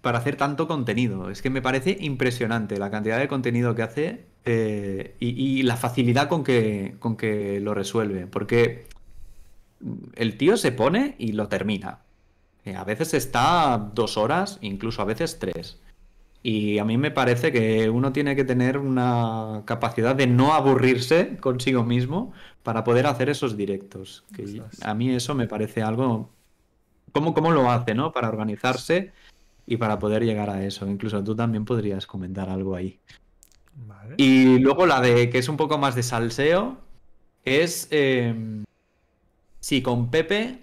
para hacer tanto contenido? Es que me parece impresionante la cantidad de contenido que hace eh, y, la facilidad con que, con que lo resuelve. Porque el tío se pone y lo termina. Eh, a veces está dos horas, incluso a veces tres. Y a mí me parece que uno tiene que tener una capacidad de no aburrirse consigo mismo para poder hacer esos directos. a mí eso me parece algo... ¿Cómo, lo hace, no? Para organizarse y para poder llegar a eso. Incluso tú también podrías comentar algo ahí. Y luego la de que es un poco más de salseo es em, si con Pepe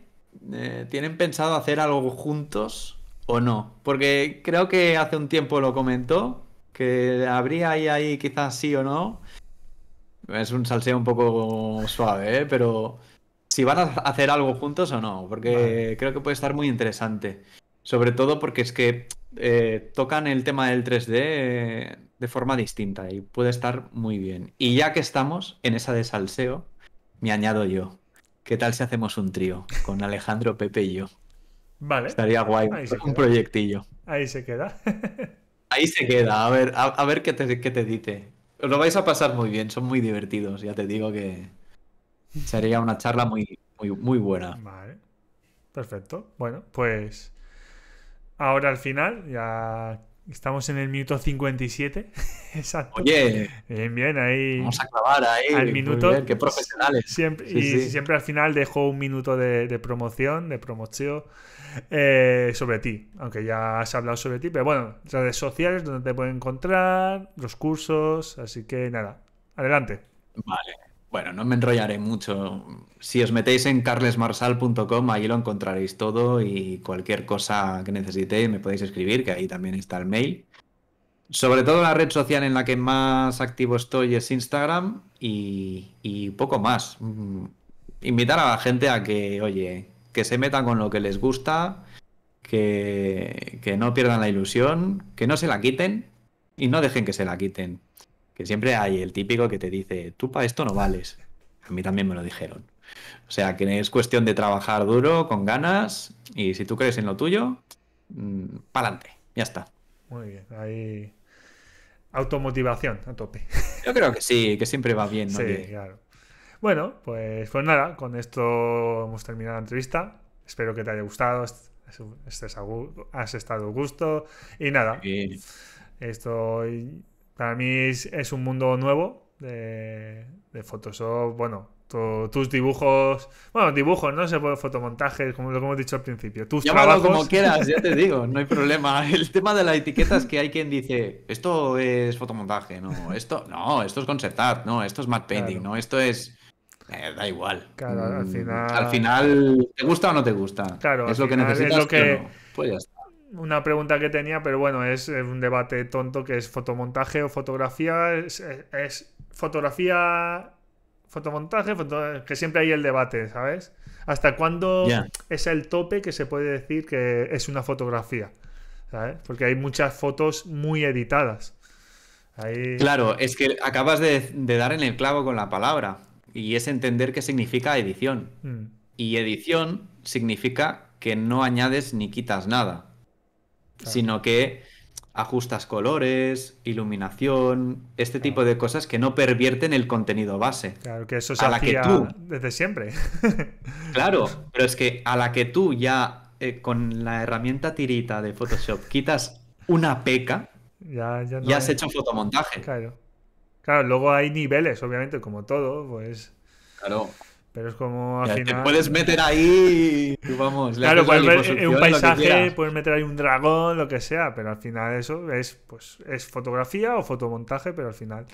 eh, tienen pensado hacer algo juntos o no. Porque creo que hace un tiempo lo comentó, que habría ahí, quizás sí o no. Es un salseo un poco suave, ¿eh? pero si van a hacer algo juntos o no, porque creo que puede estar muy interesante. Sobre todo porque es que eh, tocan el tema del 3D eh, de forma distinta y puede estar muy bien. Y ya que estamos en esa de salseo, me añado yo. ¿Qué tal si hacemos un trío con Alejandro, Pepe y yo? Vale. Estaría guay. Un proyectillo. Ahí se queda. [laughs] Ahí se queda. A ver, a, ver qué te, qué te dice. lo vais a pasar muy bien. Son muy divertidos. Ya te digo que sería una charla muy, muy, muy buena. Vale. Perfecto. Bueno, pues ahora al final ya Estamos en el minuto 57. [laughs] Exacto. Bien, bien, ahí. Vamos a clavar ahí. Al minuto. qué profesionales. Siempre, y siempre al final dejo un minuto de promoción, de promoción, eh, sobre ti, aunque ya has hablado sobre ti, pero bueno, redes sociales donde te pueden encontrar, los cursos, así que nada, adelante. Vale, bueno, no me enrollaré mucho. Si os metéis en carlesmarsal.com, ahí lo encontraréis todo y cualquier cosa que necesitéis me podéis escribir, que ahí también está el mail. Sobre todo la red social en la que más activo estoy es Instagram y poco más. Mm, invitar a la gente a que, oye, que se metan con lo que les gusta, que, no pierdan la ilusión, que no se la quiten y no dejen que se la quiten. Que siempre hay el típico que te dice, tú para esto no vales. A mí también me lo dijeron. O sea, que es cuestión de trabajar duro, con ganas, y si tú crees en lo tuyo, mm, pa'lante, ya está. Muy bien, ahí automotivación a tope. Yo creo que sí, que siempre va bien, ¿no? Sí, claro. Bueno, pues, pues nada, con esto hemos terminado la entrevista. Espero que te haya gustado, has estado a gusto. Y nada, esto para mí es, un mundo nuevo de, de Photoshop. Bueno, tus dibujos, bueno, dibujos, no sé, fotomontajes, como lo hemos dicho al principio. Tus Llámalo como quieras, ya te [laughs] digo, no hay problema. El tema de las etiquetas es que hay quien dice, esto es fotomontaje, no, esto no, esto es concept no, esto es matte painting, no, esto es eh, da igual. Mm. al final. ¿te gusta o no te gusta? Claro, es lo que necesitas. que... Pues una pregunta que tenía, pero bueno, es un debate tonto que es fotomontaje o fotografía. Es, fotografía, fotomontaje, que siempre hay el debate, ¿sabes? ¿Hasta cuándo es el tope que se puede decir que es una fotografía? ¿sabes? Porque hay muchas fotos muy editadas. Claro, es que acabas de, de dar en el clavo con la palabra y es entender qué significa edición. Mm. Y edición significa que no añades ni quitas nada, sino que ajustas colores, iluminación, este tipo de cosas que no pervierten el contenido base. Claro, que eso se a que desde siempre. [laughs] claro, pero es que a la que tú ya eh, con la herramienta tirita de Photoshop quitas una peca, ya, ya, has hecho fotomontaje. Claro. Claro, luego hay niveles, obviamente, como todo, pues. Claro. Pero es como al final... Te puedes meter ahí y, vamos. Claro, puedes ver en un paisaje, puedes meter ahí un dragón, lo que sea, pero al final eso es, pues, es fotografía o fotomontaje, pero al final.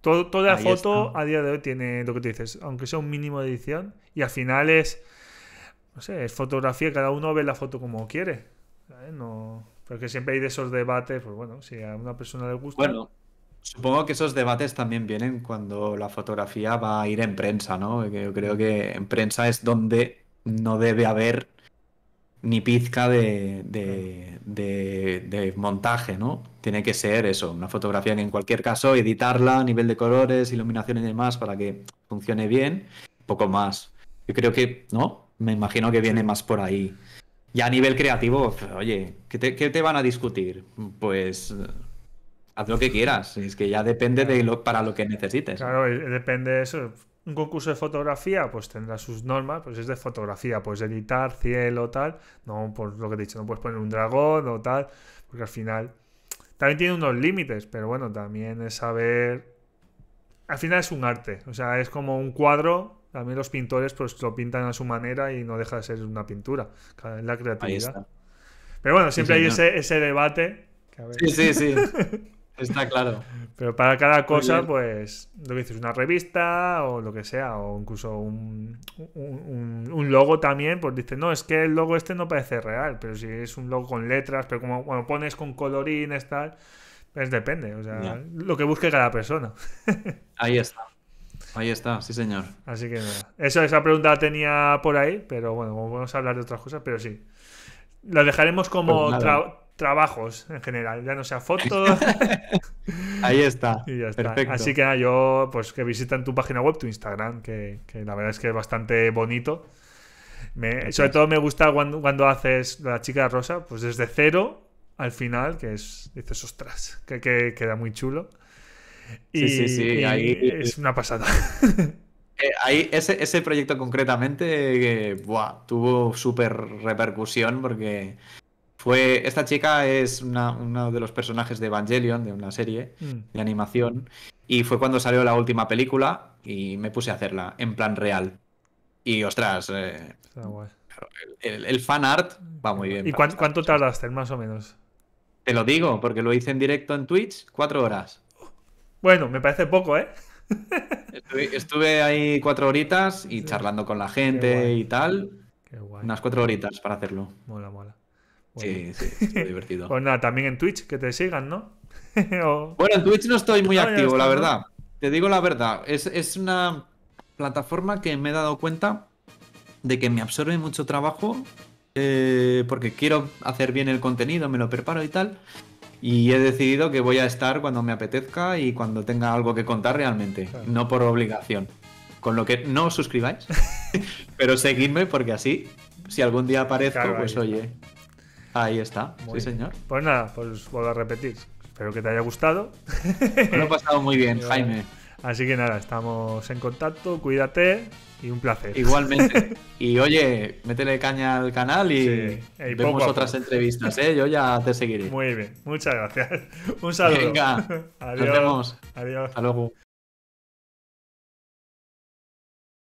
Todo, toda la foto a día de hoy tiene lo que tú dices, aunque sea un mínimo de edición, y al final es. No sé, es fotografía, cada uno ve la foto como quiere. No. Porque siempre hay de esos debates, pues bueno, si a una persona le gusta. Supongo que esos debates también vienen cuando la fotografía va a ir en prensa, ¿no? Yo creo que en prensa es donde no debe haber ni pizca de, de, montaje, ¿no? Tiene que ser eso, una fotografía que en cualquier caso editarla, a nivel de colores, iluminación y demás para que funcione bien, poco más. Yo creo que, ¿no? Me imagino que viene más por ahí. Ya a nivel creativo, oye, ¿qué qué te van a discutir? Pues Haz lo que quieras, es que ya depende de lo, para lo que necesites. Claro, depende de eso. Un concurso de fotografía, pues tendrá sus normas, pues es de fotografía, pues editar cielo, tal. No, por lo que he dicho, no puedes poner un dragón o tal, porque al final también tiene unos límites, pero bueno, también es saber. Al final es un arte, o sea, es como un cuadro. También los pintores, pues lo pintan a su manera y no deja de ser una pintura. Es la creatividad. Pero bueno, siempre hay ese, debate. Sí, sí, sí. [laughs] Está claro. Pero para cada cosa, pues, lo que dices, una revista o lo que sea, o incluso un, logo también, pues dices, no, es que el logo este no parece real, pero si es un logo con letras, pero como cuando pones con colorines, tal, pues depende, o sea, lo que busque cada persona. [laughs] Ahí está. Ahí está, sí señor. Así que esa pregunta la tenía por ahí, pero bueno, vamos a hablar de otras cosas, pero sí. La dejaremos como pues trabajos en general, ya no sea fotos. [laughs] Ahí está. [laughs] Así que nada, yo, pues que visitan tu página web, tu Instagram, que, la verdad es que es bastante bonito. sobre todo me gusta cuando, haces la chica rosa, pues desde cero al final, que es, dices, ostras, que, queda muy chulo. Y, sí, sí, sí. Ahí... es una pasada. [laughs] Eh, ahí ese, ese, proyecto concretamente tuvo súper repercusión porque esta chica es uno de los personajes de Evangelion, de una serie mm. de animación, y fue cuando salió la última película y me puse a hacerla en plan real. Y ostras, eh, El, fan art va muy bien. ¿Y cuánto, tardaste, más o menos? Te lo digo, porque lo hice en directo en Twitch, cuatro horas. Bueno, me parece poco, ¿eh? Estuve, ahí cuatro horitas y charlando con la gente y tal. Qué guay. Unas cuatro horitas para hacerlo. Mola, mola. Sí, sí, divertido. [laughs] pues nada, también en Twitch, que te sigan, ¿no? [laughs] Bueno, en Twitch no estoy muy activo, la verdad. Te digo la verdad, es, es una plataforma que me he dado cuenta de que me absorbe mucho trabajo eh, porque quiero hacer bien el contenido, me lo preparo y tal. Y he decidido que voy a estar cuando me apetezca y cuando tenga algo que contar realmente, no por obligación. Con lo que no os suscribáis, [laughs] pero seguidme porque así, si algún día aparezco, pues oye, Ahí está, muy sí señor. Pues nada, pues vuelvo a repetir. Espero que te haya gustado. Me lo he pasado muy bien, [laughs] Jaime. Así que nada, estamos en contacto, cuídate y un placer. Igualmente. [laughs] Y oye, métele caña al canal y, vemos otras entrevistas, ¿eh? Yo ya te seguiré. Muy bien, muchas gracias. Un saludo. Venga, [laughs] adiós. Nos vemos. Adiós. Hasta luego.